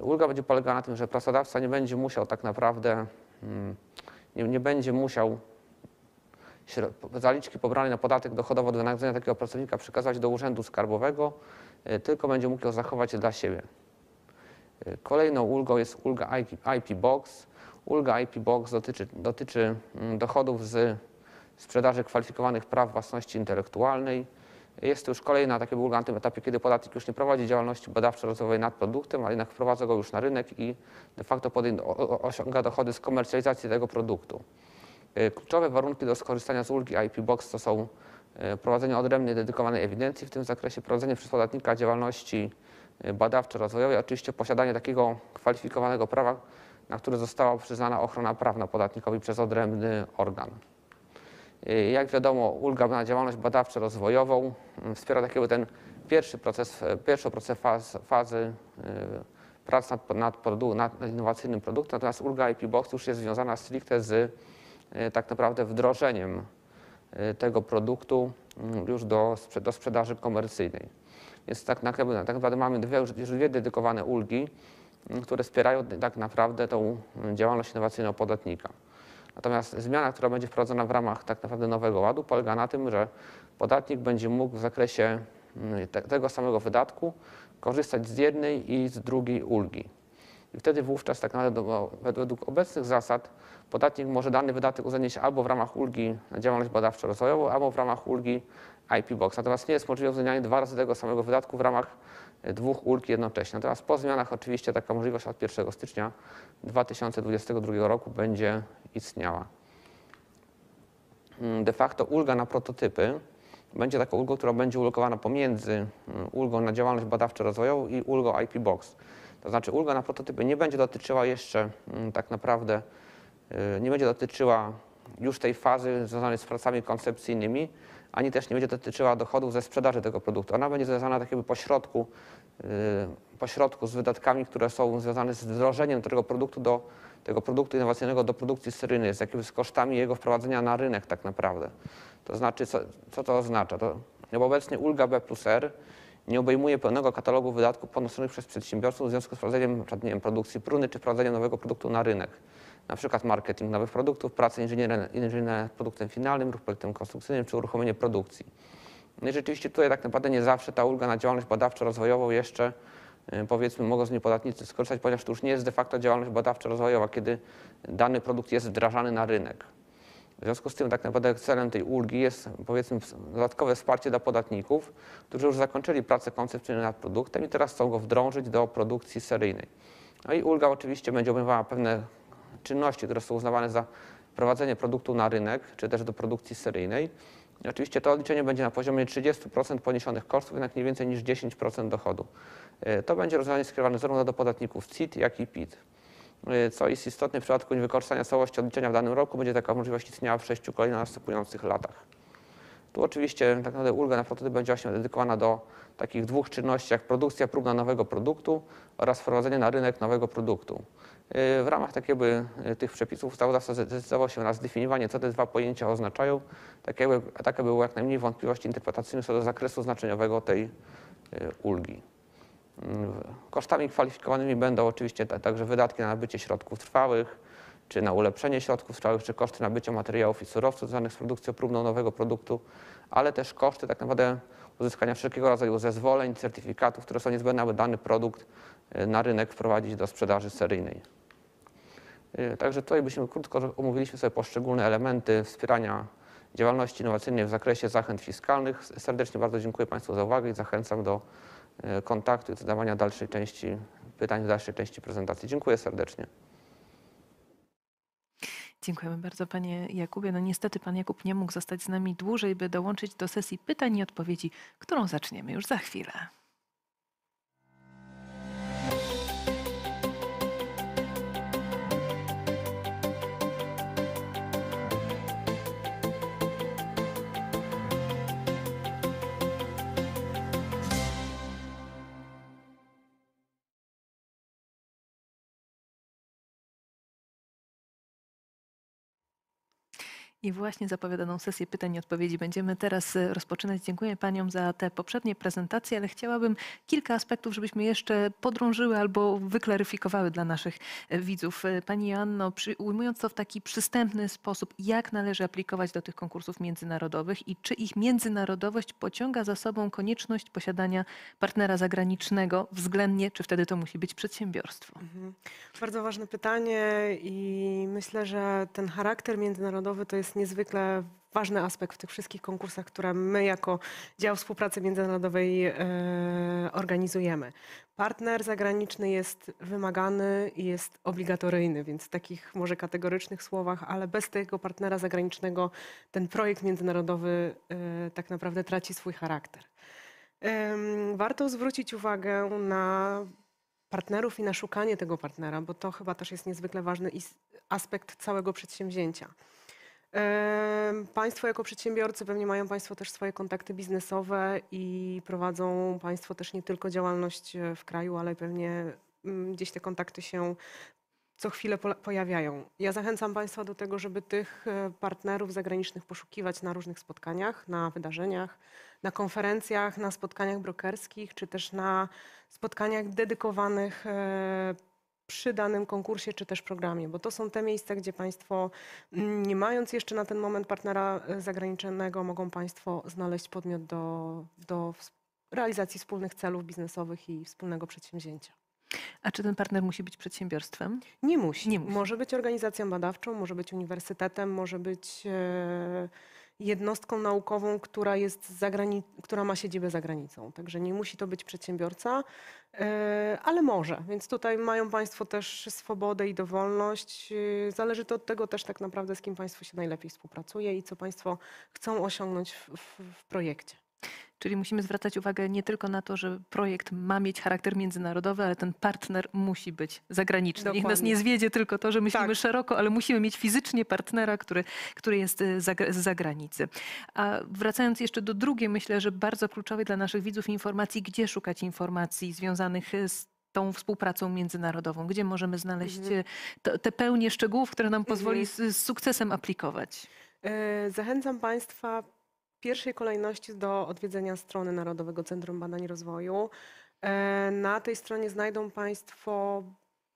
Ulga będzie polegała na tym, że pracodawca nie będzie musiał tak naprawdę, mm, nie, nie będzie musiał zaliczki pobranej na podatek dochodowo od wynagrodzenia takiego pracownika przekazać do Urzędu Skarbowego, e, tylko będzie mógł ją zachować dla siebie. E, kolejną ulgą jest ulga IP Box. Ulga IP Box dotyczy, dotyczy mm, dochodów z sprzedaży kwalifikowanych praw własności intelektualnej. Jest to już kolejna, tak ulga na tym etapie, kiedy podatnik już nie prowadzi działalności badawczo-rozwojowej nad produktem, ale jednak wprowadza go już na rynek i de facto osiąga dochody z komercjalizacji tego produktu. Y, kluczowe warunki do skorzystania z ulgi IP Box to są y, prowadzenie odrębnej, dedykowanej ewidencji w tym zakresie, prowadzenie przez podatnika działalności y, badawczo-rozwojowej, oczywiście posiadanie takiego kwalifikowanego prawa, na które została przyznana ochrona prawna podatnikowi przez odrębny organ. Y, jak wiadomo, ulga na działalność badawczo-rozwojową mm, wspiera takiego ten pierwszy proces, e, pierwszą proces faz, fazy y, prac nad, nad, produ, nad innowacyjnym produktem, natomiast ulga IP Box już jest związana stricte z y, tak naprawdę wdrożeniem tego produktu mm, już do, do sprzedaży komercyjnej. Więc tak naprawdę, tak naprawdę mamy dwie, już dwie dedykowane ulgi, mm, które wspierają tak naprawdę tą działalność innowacyjną podatnika. Natomiast zmiana, która będzie wprowadzona w ramach tak naprawdę nowego ładu, polega na tym, że podatnik będzie mógł w zakresie mm, tego samego wydatku korzystać z jednej i z drugiej ulgi. I wtedy wówczas tak naprawdę według obecnych zasad podatnik może dany wydatek uznać albo w ramach ulgi na działalność badawczo-rozwojową, albo w ramach ulgi IP Box. Natomiast nie jest możliwe uznanie dwa razy tego samego wydatku w ramach dwóch ulg jednocześnie. Natomiast po zmianach oczywiście taka możliwość od 1 stycznia 2022 roku będzie istniała. Mm, de facto ulga na prototypy będzie taką ulgą, która będzie ulokowana pomiędzy mm, ulgą na działalność badawczo-rozwojową i ulgą IP Box. To znaczy ulga na prototypy nie będzie dotyczyła jeszcze mm, tak naprawdę, y, nie będzie dotyczyła już tej fazy związanej z pracami koncepcyjnymi, ani też nie będzie dotyczyła dochodów ze sprzedaży tego produktu. Ona będzie związana tak jakby pośrodku, y, pośrodku z wydatkami, które są związane z wdrożeniem tego produktu do tego produktu innowacyjnego do produkcji seryjnej, z jakimiś kosztami jego wprowadzenia na rynek tak naprawdę. To znaczy, co, co to oznacza? To, obecnie ulga B plus R nie obejmuje pełnego katalogu wydatków ponoszonych przez przedsiębiorców w związku z wprowadzeniem nie wiem, produkcji pruny czy wprowadzeniem nowego produktu na rynek na przykład marketing nowych produktów, praca inżynieryjna nad produktem finalnym lub projektem konstrukcyjnym czy uruchomienie produkcji. No i rzeczywiście tutaj tak naprawdę nie zawsze ta ulga na działalność badawczo-rozwojową jeszcze y, powiedzmy mogą z niej podatnicy skorzystać, ponieważ to już nie jest de facto działalność badawczo-rozwojowa, kiedy dany produkt jest wdrażany na rynek. W związku z tym tak naprawdę celem tej ulgi jest powiedzmy dodatkowe wsparcie dla podatników, którzy już zakończyli pracę koncepcyjną nad produktem i teraz chcą go wdrążyć do produkcji seryjnej. No i ulga oczywiście będzie obejmowała pewne czynności, które są uznawane za prowadzenie produktu na rynek, czy też do produkcji seryjnej. I oczywiście to odliczenie będzie na poziomie 30% poniesionych kosztów, jednak nie więcej niż 10% dochodu. E, to będzie rozwiązanie skierowane zarówno do podatników CIT, jak i PIT. E, co jest istotne w przypadku niewykorzystania całości odliczenia w danym roku, będzie taka możliwość istniała w sześciu kolejnych następujących latach. Tu oczywiście tak naprawdę ulga na prototyp będzie właśnie dedykowana do takich dwóch czynności jak produkcja próbna nowego produktu oraz wprowadzenie na rynek nowego produktu. W ramach tak jakby e, tych przepisów ustawodawca zdecydował się na zdefiniowanie, co te dwa pojęcia oznaczają, tak jakby, tak aby było jak najmniej wątpliwości interpretacyjnych co do zakresu znaczeniowego tej e, ulgi. Mm, kosztami kwalifikowanymi będą oczywiście także wydatki na nabycie środków trwałych, czy na ulepszenie środków trwałych, czy koszty nabycia materiałów i surowców związanych z produkcją próbną nowego produktu, ale też koszty tak naprawdę uzyskania wszelkiego rodzaju zezwoleń, certyfikatów, które są niezbędne, aby dany produkt e, na rynek wprowadzić do sprzedaży seryjnej. Y, także tutaj byśmy krótko omówiliśmy sobie poszczególne elementy wspierania działalności innowacyjnej w zakresie zachęt fiskalnych. Serdecznie bardzo dziękuję Państwu za uwagę i zachęcam do y, kontaktu i zadawania dalszej części pytań w dalszej części prezentacji. Dziękuję serdecznie. Dziękujemy bardzo Panie Jakubie. No niestety Pan Jakub nie mógł zostać z nami dłużej, by dołączyć do sesji pytań i odpowiedzi, którą zaczniemy już za chwilę. I właśnie zapowiadaną sesję pytań i odpowiedzi będziemy teraz e, rozpoczynać. Dziękuję Paniom za te poprzednie prezentacje, ale chciałabym kilka aspektów, żebyśmy jeszcze podrążyły albo wyklaryfikowały dla naszych e, widzów. E, pani Joanno, ujmując to w taki przystępny sposób, jak należy aplikować do tych konkursów międzynarodowych i czy ich międzynarodowość pociąga za sobą konieczność posiadania partnera zagranicznego względnie, czy wtedy to musi być przedsiębiorstwo? Mhm. Bardzo ważne pytanie i myślę, że ten charakter międzynarodowy to jest niezwykle ważny aspekt w tych wszystkich konkursach, które my jako dział współpracy międzynarodowej e, organizujemy. Partner zagraniczny jest wymagany i jest obligatoryjny, więc w takich może kategorycznych słowach, ale bez tego partnera zagranicznego ten projekt międzynarodowy e, tak naprawdę traci swój charakter. warto zwrócić uwagę na partnerów i na szukanie tego partnera, bo to chyba też jest niezwykle ważny aspekt całego przedsięwzięcia. Państwo jako przedsiębiorcy pewnie mają Państwo też swoje kontakty biznesowe i prowadzą Państwo też nie tylko działalność e, w kraju, ale pewnie mm, gdzieś te kontakty się co chwilę pojawiają. Ja zachęcam Państwa do tego, żeby tych e, partnerów zagranicznych poszukiwać na różnych spotkaniach, na wydarzeniach, na konferencjach, na spotkaniach brokerskich, czy też na spotkaniach dedykowanych e, przy danym konkursie czy też programie, bo to są te miejsca, gdzie Państwo, mm, nie mając jeszcze na ten moment partnera e, zagranicznego, mogą Państwo znaleźć podmiot do, do realizacji wspólnych celów biznesowych i wspólnego przedsięwzięcia. A czy ten partner musi być przedsiębiorstwem? Nie musi. Nie musi. Może być organizacją badawczą, może być uniwersytetem, może być. Yy jednostką naukową, która, jest zagrani- która ma siedzibę za granicą. Także nie musi to być przedsiębiorca, e, ale może. Więc tutaj mają Państwo też swobodę i dowolność. E, zależy to od tego też tak naprawdę, z kim Państwo się najlepiej współpracuje i co Państwo chcą osiągnąć w, w, w projekcie. Czyli musimy zwracać uwagę nie tylko na to, że projekt ma mieć charakter międzynarodowy, ale ten partner musi być zagraniczny. Dokładnie. Niech nas nie zwiedzie tylko to, że myślimy tak. szeroko, ale musimy mieć fizycznie partnera, który, który jest y, z zagranicy. A wracając jeszcze do drugiej, myślę, że bardzo kluczowej dla naszych widzów informacji, gdzie szukać informacji związanych y, z tą współpracą międzynarodową, gdzie możemy znaleźć mhm. Y, te, te pełnię szczegółów, które nam pozwoli mhm. z, z sukcesem aplikować. E, zachęcam Państwa pierwszej kolejności do odwiedzenia strony Narodowego Centrum Badań i Rozwoju. E, na tej stronie znajdą Państwo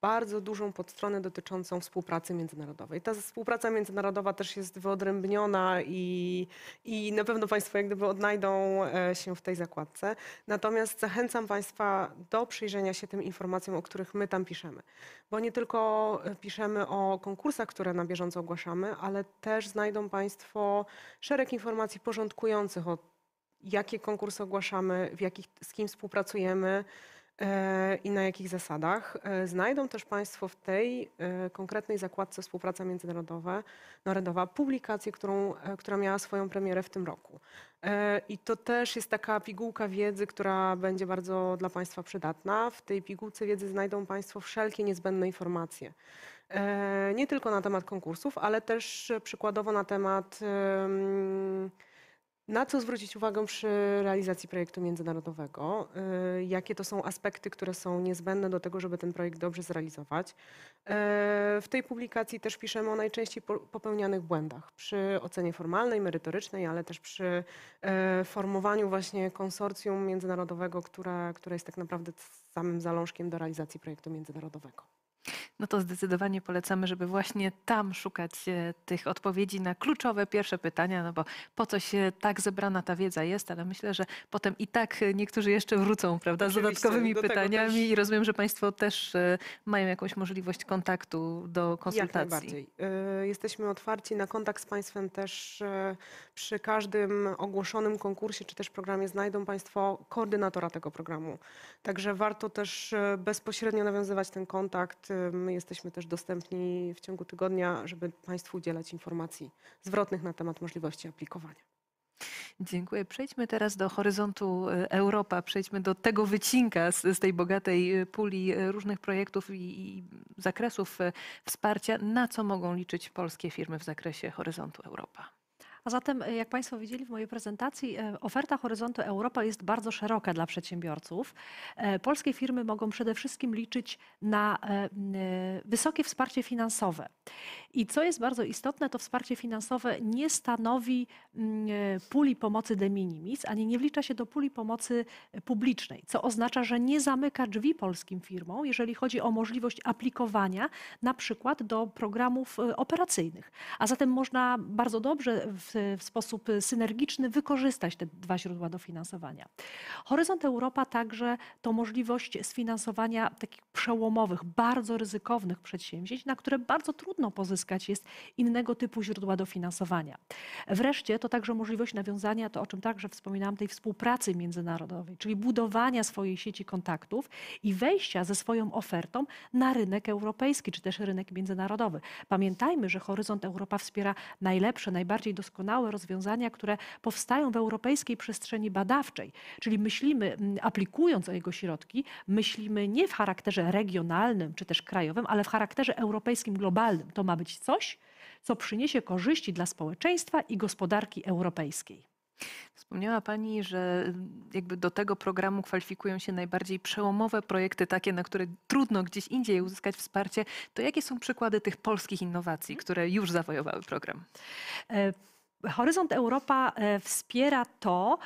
bardzo dużą podstronę dotyczącą współpracy międzynarodowej. Ta współpraca międzynarodowa też jest wyodrębniona i, i na pewno Państwo jak gdyby odnajdą e, się w tej zakładce. Natomiast zachęcam Państwa do przyjrzenia się tym informacjom, o których my tam piszemy. Bo nie tylko e, piszemy o konkursach, które na bieżąco ogłaszamy, ale też znajdą Państwo szereg informacji porządkujących o jakie konkursy ogłaszamy, w jakich, z kim współpracujemy, E, i na jakich zasadach. E, znajdą też Państwo w tej e, konkretnej zakładce Współpraca Międzynarodowa publikację, którą, która miała swoją premierę w tym roku. I to też jest taka pigułka wiedzy, która będzie bardzo dla Państwa przydatna. W tej pigułce wiedzy znajdą Państwo wszelkie niezbędne informacje. Nie tylko na temat konkursów, ale też przykładowo na temat na co zwrócić uwagę przy realizacji projektu międzynarodowego? Y, jakie to są aspekty, które są niezbędne do tego, żeby ten projekt dobrze zrealizować? Y, w tej publikacji też piszemy o najczęściej popełnianych błędach przy ocenie formalnej, merytorycznej, ale też przy y, formowaniu właśnie konsorcjum międzynarodowego, które, które jest tak naprawdę samym zalążkiem do realizacji projektu międzynarodowego. No to zdecydowanie polecamy, żeby właśnie tam szukać e, tych odpowiedzi na kluczowe pierwsze pytania, no bo po coś tak zebrana ta wiedza jest, ale myślę, że potem i tak e, niektórzy jeszcze wrócą, prawda, Oczywiście, z no dodatkowymi do pytaniami też... i rozumiem, że Państwo też e, mają jakąś możliwość kontaktu do konsultacji. Jak najbardziej. Jesteśmy otwarci na kontakt z Państwem też przy każdym ogłoszonym konkursie czy też programie znajdą Państwo koordynatora tego programu. Także warto też bezpośrednio nawiązywać ten kontakt my jesteśmy też dostępni w ciągu tygodnia, żeby Państwu udzielać informacji zwrotnych na temat możliwości aplikowania. Dziękuję. Przejdźmy teraz do horyzontu e, Europa, przejdźmy do tego wycinka z, z tej bogatej e, puli e, różnych projektów i, i, zakresów wsparcia. Na co mogą liczyć polskie firmy w zakresie horyzontu Europa? A zatem, e, jak Państwo widzieli w mojej prezentacji, e, oferta Horyzontu Europa jest bardzo szeroka dla przedsiębiorców. E, polskie firmy mogą przede wszystkim liczyć na wysokie wsparcie finansowe. I co jest bardzo istotne, to wsparcie finansowe nie stanowi puli pomocy de minimis, ani nie wlicza się do puli pomocy publicznej, co oznacza, że nie zamyka drzwi polskim firmom, jeżeli chodzi o możliwość aplikowania na przykład do programów operacyjnych. A zatem można bardzo dobrze w Y, w sposób y, synergiczny wykorzystać te dwa źródła dofinansowania. Horyzont Europa także to możliwość sfinansowania takich przełomowych, bardzo ryzykownych przedsięwzięć, na które bardzo trudno pozyskać jest innego typu źródła dofinansowania. Wreszcie to także możliwość nawiązania, to o czym także wspominałam, tej współpracy międzynarodowej, czyli budowania swojej sieci kontaktów i wejścia ze swoją ofertą na rynek europejski czy też rynek międzynarodowy. Pamiętajmy, że Horyzont Europa wspiera najlepsze, najbardziej doskonałe doskonałe rozwiązania, które powstają w europejskiej przestrzeni badawczej. Czyli myślimy, aplikując o jego środki, myślimy nie w charakterze regionalnym czy też krajowym, ale w charakterze europejskim, globalnym. To ma być coś, co przyniesie korzyści dla społeczeństwa i gospodarki europejskiej. Wspomniała Pani, że jakby do tego programu kwalifikują się najbardziej przełomowe projekty, takie, na które trudno gdzieś indziej uzyskać wsparcie. To jakie są przykłady tych polskich innowacji, które już zawojowały program? E Horyzont Europa e, wspiera to,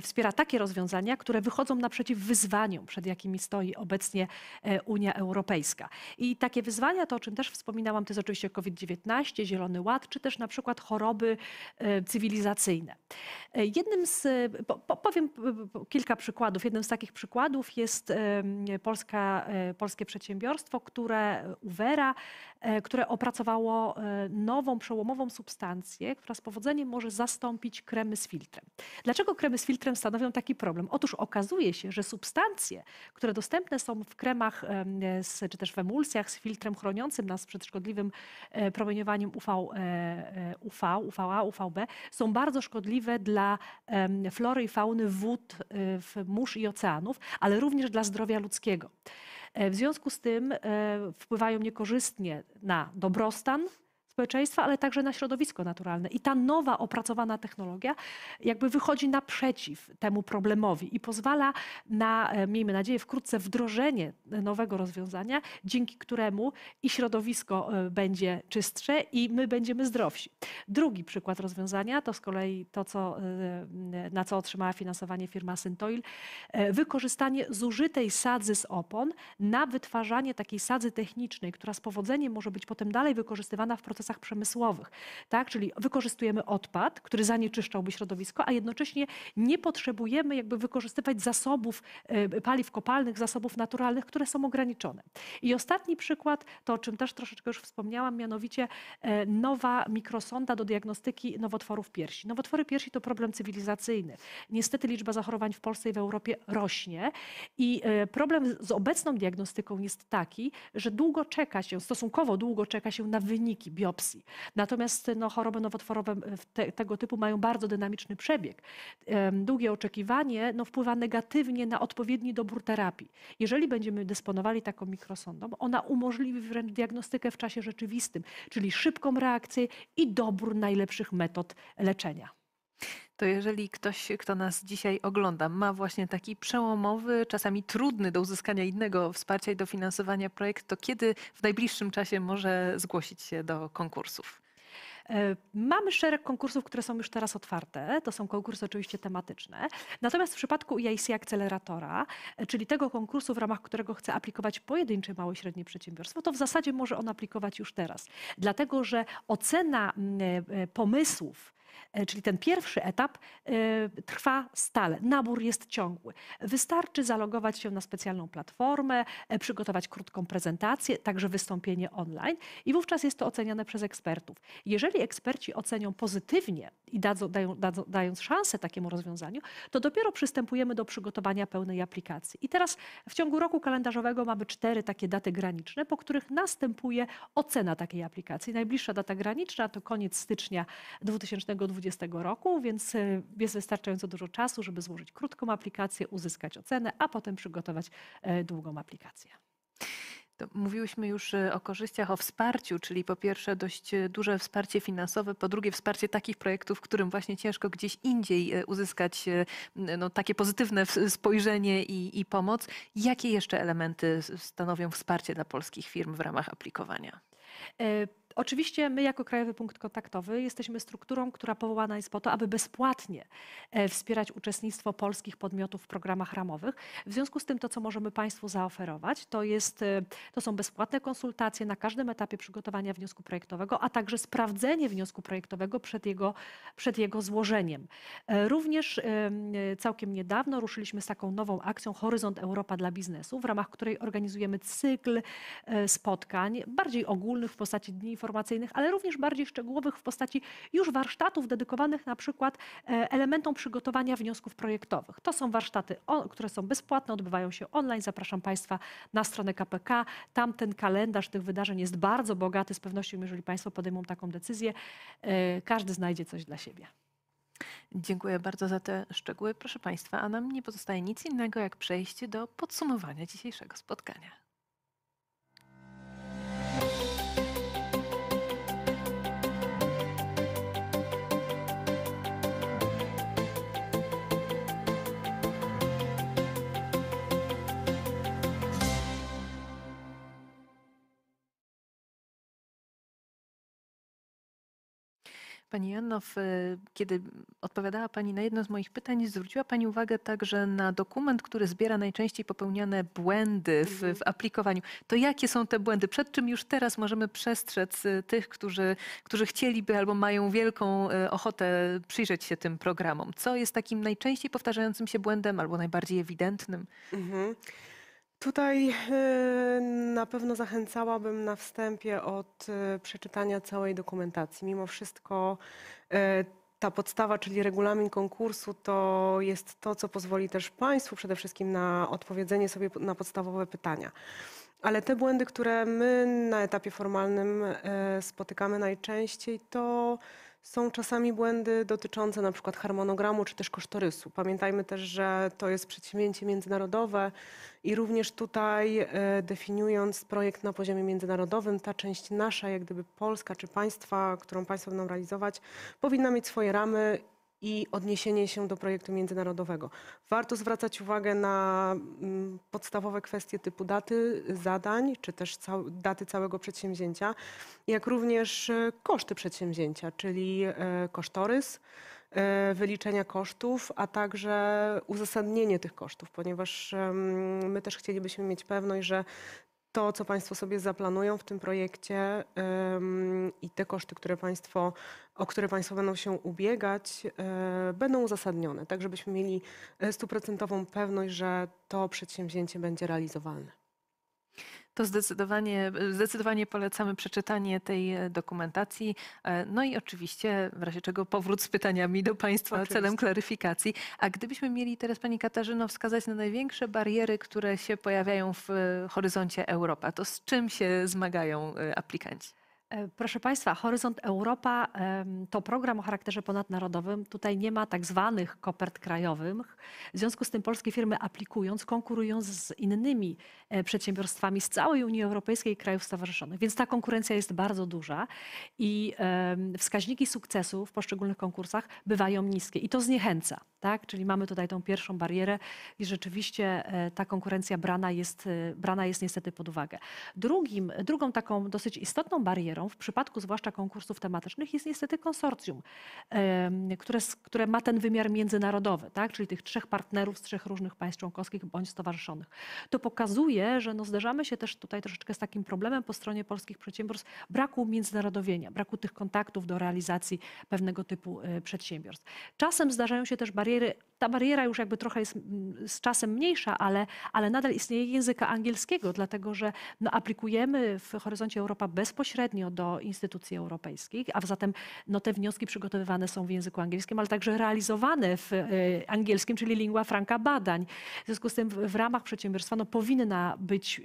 wspiera takie rozwiązania, które wychodzą naprzeciw wyzwaniom, przed jakimi stoi obecnie e, Unia Europejska. I takie wyzwania, to o czym też wspominałam, to jest oczywiście COVID-19, Zielony Ład, czy też na przykład choroby e, cywilizacyjne. E, jednym z, powiem kilka przykładów, jednym z takich przykładów jest Polska, polskie przedsiębiorstwo, które Uwera, które opracowało nową, przełomową substancję, która z powodzeniem może zastąpić kremy z filtrem. Dlaczego kremy z filtrem stanowią taki problem? Otóż okazuje się, że substancje, które dostępne są w kremach czy też w emulsjach z filtrem chroniącym nas przed szkodliwym e, promieniowaniem UV, e, e, UV, UVA, UVB, są bardzo szkodliwe dla flory i fauny wód, mórz i oceanów, ale również dla zdrowia ludzkiego. W związku z tym wpływają niekorzystnie na dobrostan, społeczeństwa, ale także na środowisko naturalne. I ta nowa opracowana technologia jakby wychodzi naprzeciw temu problemowi i pozwala na, e, miejmy nadzieję, wkrótce wdrożenie nowego rozwiązania, dzięki któremu i środowisko e, będzie czystsze i my będziemy zdrowsi. Drugi przykład rozwiązania to z kolei to, co, e, na co otrzymała finansowanie firma Syntoil, wykorzystanie zużytej sadzy z opon na wytwarzanie takiej sadzy technicznej, która z powodzeniem może być potem dalej wykorzystywana w procesie procesach przemysłowych. Tak? Czyli wykorzystujemy odpad, który zanieczyszczałby środowisko, a jednocześnie nie potrzebujemy jakby wykorzystywać zasobów e, paliw kopalnych, zasobów naturalnych, które są ograniczone. I ostatni przykład, to o czym też troszeczkę już wspomniałam, mianowicie e, nowa mikrosonda do diagnostyki nowotworów piersi. Nowotwory piersi to problem cywilizacyjny. Niestety liczba zachorowań w Polsce i w Europie rośnie i e, problem z obecną diagnostyką jest taki, że długo czeka się, stosunkowo długo czeka się na wyniki biopsji biopsji. Natomiast no, choroby nowotworowe e, te, tego typu mają bardzo dynamiczny przebieg. Długie oczekiwanie no, wpływa negatywnie na odpowiedni dobór terapii. Jeżeli będziemy dysponowali taką mikrosondą, ona umożliwi wręcz diagnostykę w czasie rzeczywistym, czyli szybką reakcję i dobór najlepszych metod leczenia. To jeżeli ktoś, kto nas dzisiaj ogląda, ma właśnie taki przełomowy, czasami trudny do uzyskania innego wsparcia i dofinansowania projekt, to kiedy w najbliższym czasie może zgłosić się do konkursów? E, mamy szereg konkursów, które są już teraz otwarte. To są konkursy oczywiście tematyczne. Natomiast w przypadku EIC Akceleratora, e, czyli tego konkursu, w ramach którego chce aplikować pojedyncze małe i średnie przedsiębiorstwo, to w zasadzie może on aplikować już teraz. Dlatego, że ocena mm, e, pomysłów, E, czyli ten pierwszy etap e, trwa stale, nabór jest ciągły. Wystarczy zalogować się na specjalną platformę, e, przygotować krótką prezentację, także wystąpienie online i wówczas jest to oceniane przez ekspertów. Jeżeli eksperci ocenią pozytywnie i dadzą, dają, dadzą, dając szansę takiemu rozwiązaniu, to dopiero przystępujemy do przygotowania pełnej aplikacji. I teraz w ciągu roku kalendarzowego mamy cztery takie daty graniczne, po których następuje ocena takiej aplikacji. Najbliższa data graniczna to koniec stycznia 2020 roku, więc y, jest wystarczająco dużo czasu, żeby złożyć krótką aplikację, uzyskać ocenę, a potem przygotować e, długą aplikację. Mówiłyśmy już y, o korzyściach, o wsparciu, czyli po pierwsze dość y, duże wsparcie finansowe, po drugie wsparcie takich projektów, którym właśnie ciężko gdzieś indziej y, uzyskać no, takie pozytywne spojrzenie i, i pomoc. Jakie jeszcze elementy stanowią wsparcie dla polskich firm w ramach aplikowania? Y Oczywiście my jako Krajowy Punkt Kontaktowy jesteśmy strukturą, która powołana jest po to, aby bezpłatnie e, wspierać uczestnictwo polskich podmiotów w programach ramowych. W związku z tym to, co możemy Państwu zaoferować, to, jest, e, to są bezpłatne konsultacje na każdym etapie przygotowania wniosku projektowego, a także sprawdzenie wniosku projektowego przed jego, przed jego złożeniem. E, również całkiem niedawno ruszyliśmy z taką nową akcją Horyzont Europa dla biznesu, w ramach której organizujemy cykl spotkań, bardziej ogólnych w postaci dni informacyjnych, ale również bardziej szczegółowych w postaci już warsztatów dedykowanych na przykład e, elementom przygotowania wniosków projektowych. To są warsztaty, które są bezpłatne, odbywają się online. Zapraszam Państwa na stronę KPK. Tam ten kalendarz tych wydarzeń jest bardzo bogaty. Z pewnością, jeżeli Państwo podejmą taką decyzję, e, każdy znajdzie coś dla siebie. Dziękuję bardzo za te szczegóły, proszę Państwa, a nam nie pozostaje nic innego, jak przejście do podsumowania dzisiejszego spotkania. Pani Janow, kiedy odpowiadała Pani na jedno z moich pytań, zwróciła Pani uwagę także na dokument, który zbiera najczęściej popełniane błędy w, mhm. w, aplikowaniu. To jakie są te błędy? Przed czym już teraz możemy przestrzec y, tych, którzy, którzy chcieliby albo mają wielką y, ochotę przyjrzeć się tym programom? Co jest takim najczęściej powtarzającym się błędem albo najbardziej ewidentnym? Mhm. Tutaj e, na pewno zachęcałabym na wstępie od e, przeczytania całej dokumentacji. Mimo wszystko e, ta podstawa, czyli regulamin konkursu, to jest to, co pozwoli też Państwu przede wszystkim na odpowiedzenie sobie na podstawowe pytania. Ale te błędy, które my na etapie formalnym spotykamy najczęściej, to są czasami błędy dotyczące na przykład harmonogramu czy też kosztorysu. Pamiętajmy też, że to jest przedsięwzięcie międzynarodowe i również tutaj e, definiując projekt na poziomie międzynarodowym, ta część nasza, jak gdyby Polska czy państwa, którą państwo będą realizować, powinna mieć swoje ramy i odniesienie się do projektu międzynarodowego. Warto zwracać uwagę na mm, podstawowe kwestie typu daty zadań, czy też daty całego przedsięwzięcia, jak również e, koszty przedsięwzięcia, czyli e, kosztorys, e, wyliczenia kosztów, a także uzasadnienie tych kosztów, ponieważ my też chcielibyśmy mieć pewność, że to, co Państwo sobie zaplanują w tym projekcie i te koszty, które państwo, o które Państwo będą się ubiegać, e, będą uzasadnione, tak żebyśmy mieli e, stuprocentową pewność, że to przedsięwzięcie będzie realizowalne to zdecydowanie, zdecydowanie polecamy przeczytanie tej e, dokumentacji. E, no i oczywiście, w razie czego powrót z pytaniami do Państwa oczywiście. celem klaryfikacji. A gdybyśmy mieli teraz, Pani Katarzyno, wskazać na największe bariery, które się pojawiają w e, horyzoncie Europa, to z czym się zmagają aplikanci? E, proszę Państwa, Horyzont Europa to program o charakterze ponadnarodowym. Tutaj nie ma tak zwanych kopert krajowych. W związku z tym polskie firmy aplikując, konkurują z innymi e, przedsiębiorstwami z całej Unii Europejskiej i krajów stowarzyszonych. Więc ta konkurencja jest bardzo duża i wskaźniki sukcesu w poszczególnych konkursach bywają niskie i to zniechęca. Tak? Czyli mamy tutaj tą pierwszą barierę i rzeczywiście e, ta konkurencja brana jest, brana jest niestety pod uwagę. Drugim, drugą taką dosyć istotną barierą w przypadku zwłaszcza konkursów tematycznych jest niestety konsorcjum, które, które ma ten wymiar międzynarodowy, tak? czyli tych trzech partnerów z trzech różnych państw członkowskich bądź stowarzyszonych. To pokazuje, że no zdarzamy się też tutaj troszeczkę z takim problemem po stronie polskich przedsiębiorstw braku międzynarodowienia, braku tych kontaktów do realizacji pewnego typu y, przedsiębiorstw. Czasem zdarzają się też bariery ta bariera już jakby trochę jest mm, z czasem mniejsza, ale, ale nadal istnieje języka angielskiego, dlatego że no, aplikujemy w Horyzoncie Europa bezpośrednio do instytucji europejskich, a zatem no, te wnioski przygotowywane są w języku angielskim, ale także realizowane w e, angielskim, czyli lingua franca badań. W związku z tym w ramach przedsiębiorstwa no, powinna być,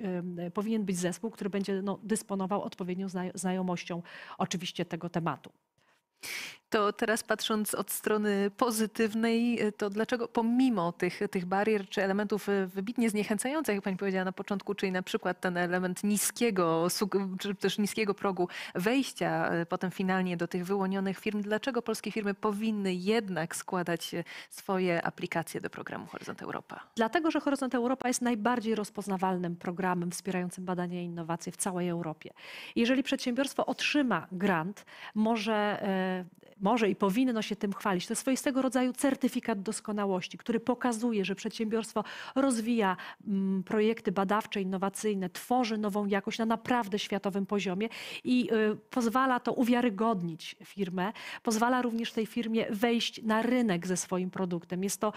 powinien być zespół, który będzie no, dysponował odpowiednią znajomością oczywiście tego tematu. To teraz patrząc od strony pozytywnej, e, to dlaczego pomimo tych, tych barier czy elementów e, wybitnie zniechęcających, jak pani powiedziała na początku, czyli na przykład ten element niskiego, czy też niskiego progu wejścia e, potem finalnie do tych wyłonionych firm, dlaczego polskie firmy powinny jednak składać swoje aplikacje do programu Horyzont Europa? Dlatego, że Horyzont Europa jest najbardziej rozpoznawalnym programem wspierającym badania i innowacje w całej Europie. Jeżeli przedsiębiorstwo otrzyma grant, może może i powinno się tym chwalić. To jest swoistego rodzaju certyfikat doskonałości, który pokazuje, że przedsiębiorstwo rozwija m, mm, projekty badawcze, innowacyjne, tworzy nową jakość na naprawdę światowym poziomie i y, pozwala to uwiarygodnić firmę, pozwala również tej firmie wejść na rynek ze swoim produktem. Jest to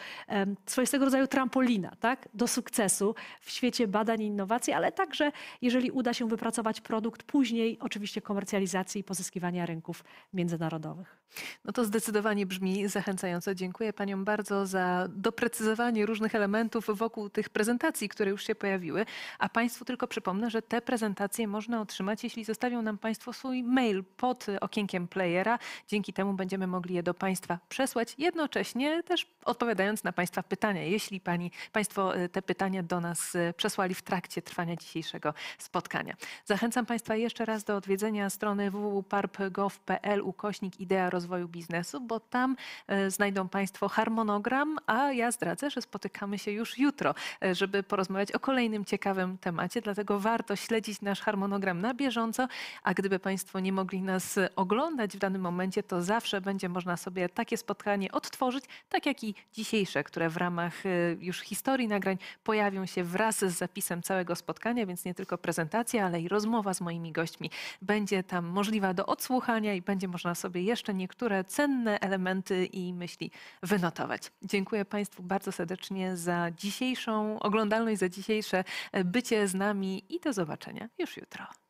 swoistego rodzaju trampolina tak? do sukcesu w świecie badań i innowacji, ale także jeżeli uda się wypracować produkt, później oczywiście komercjalizacji i pozyskiwania rynków międzynarodowych. No to zdecydowanie brzmi zachęcająco. Dziękuję Paniom bardzo za doprecyzowanie różnych elementów wokół tych prezentacji, które już się pojawiły. A Państwu tylko przypomnę, że te prezentacje można otrzymać, jeśli zostawią nam Państwo swój mail pod okienkiem playera. Dzięki temu będziemy mogli je do Państwa przesłać, jednocześnie też odpowiadając na Państwa pytania, jeśli pani, Państwo e, te pytania do nas e, przesłali w trakcie trwania dzisiejszego spotkania. Zachęcam Państwa jeszcze raz do odwiedzenia strony www.parp.gov.pl ukośnik idea rozwoju rozwoju biznesu, bo tam e, znajdą Państwo harmonogram, a ja zdradzę, że spotykamy się już jutro, e, żeby porozmawiać o kolejnym ciekawym temacie, dlatego warto śledzić nasz harmonogram na bieżąco, a gdyby Państwo nie mogli nas oglądać w danym momencie, to zawsze będzie można sobie takie spotkanie odtworzyć, tak jak i dzisiejsze, które w ramach e, już historii nagrań pojawią się wraz z zapisem całego spotkania, więc nie tylko prezentacja, ale i rozmowa z moimi gośćmi będzie tam możliwa do odsłuchania i będzie można sobie jeszcze niektóre niektóre cenne elementy i myśli wynotować. Dziękuję Państwu bardzo serdecznie za dzisiejszą oglądalność, za dzisiejsze bycie z nami i do zobaczenia już jutro.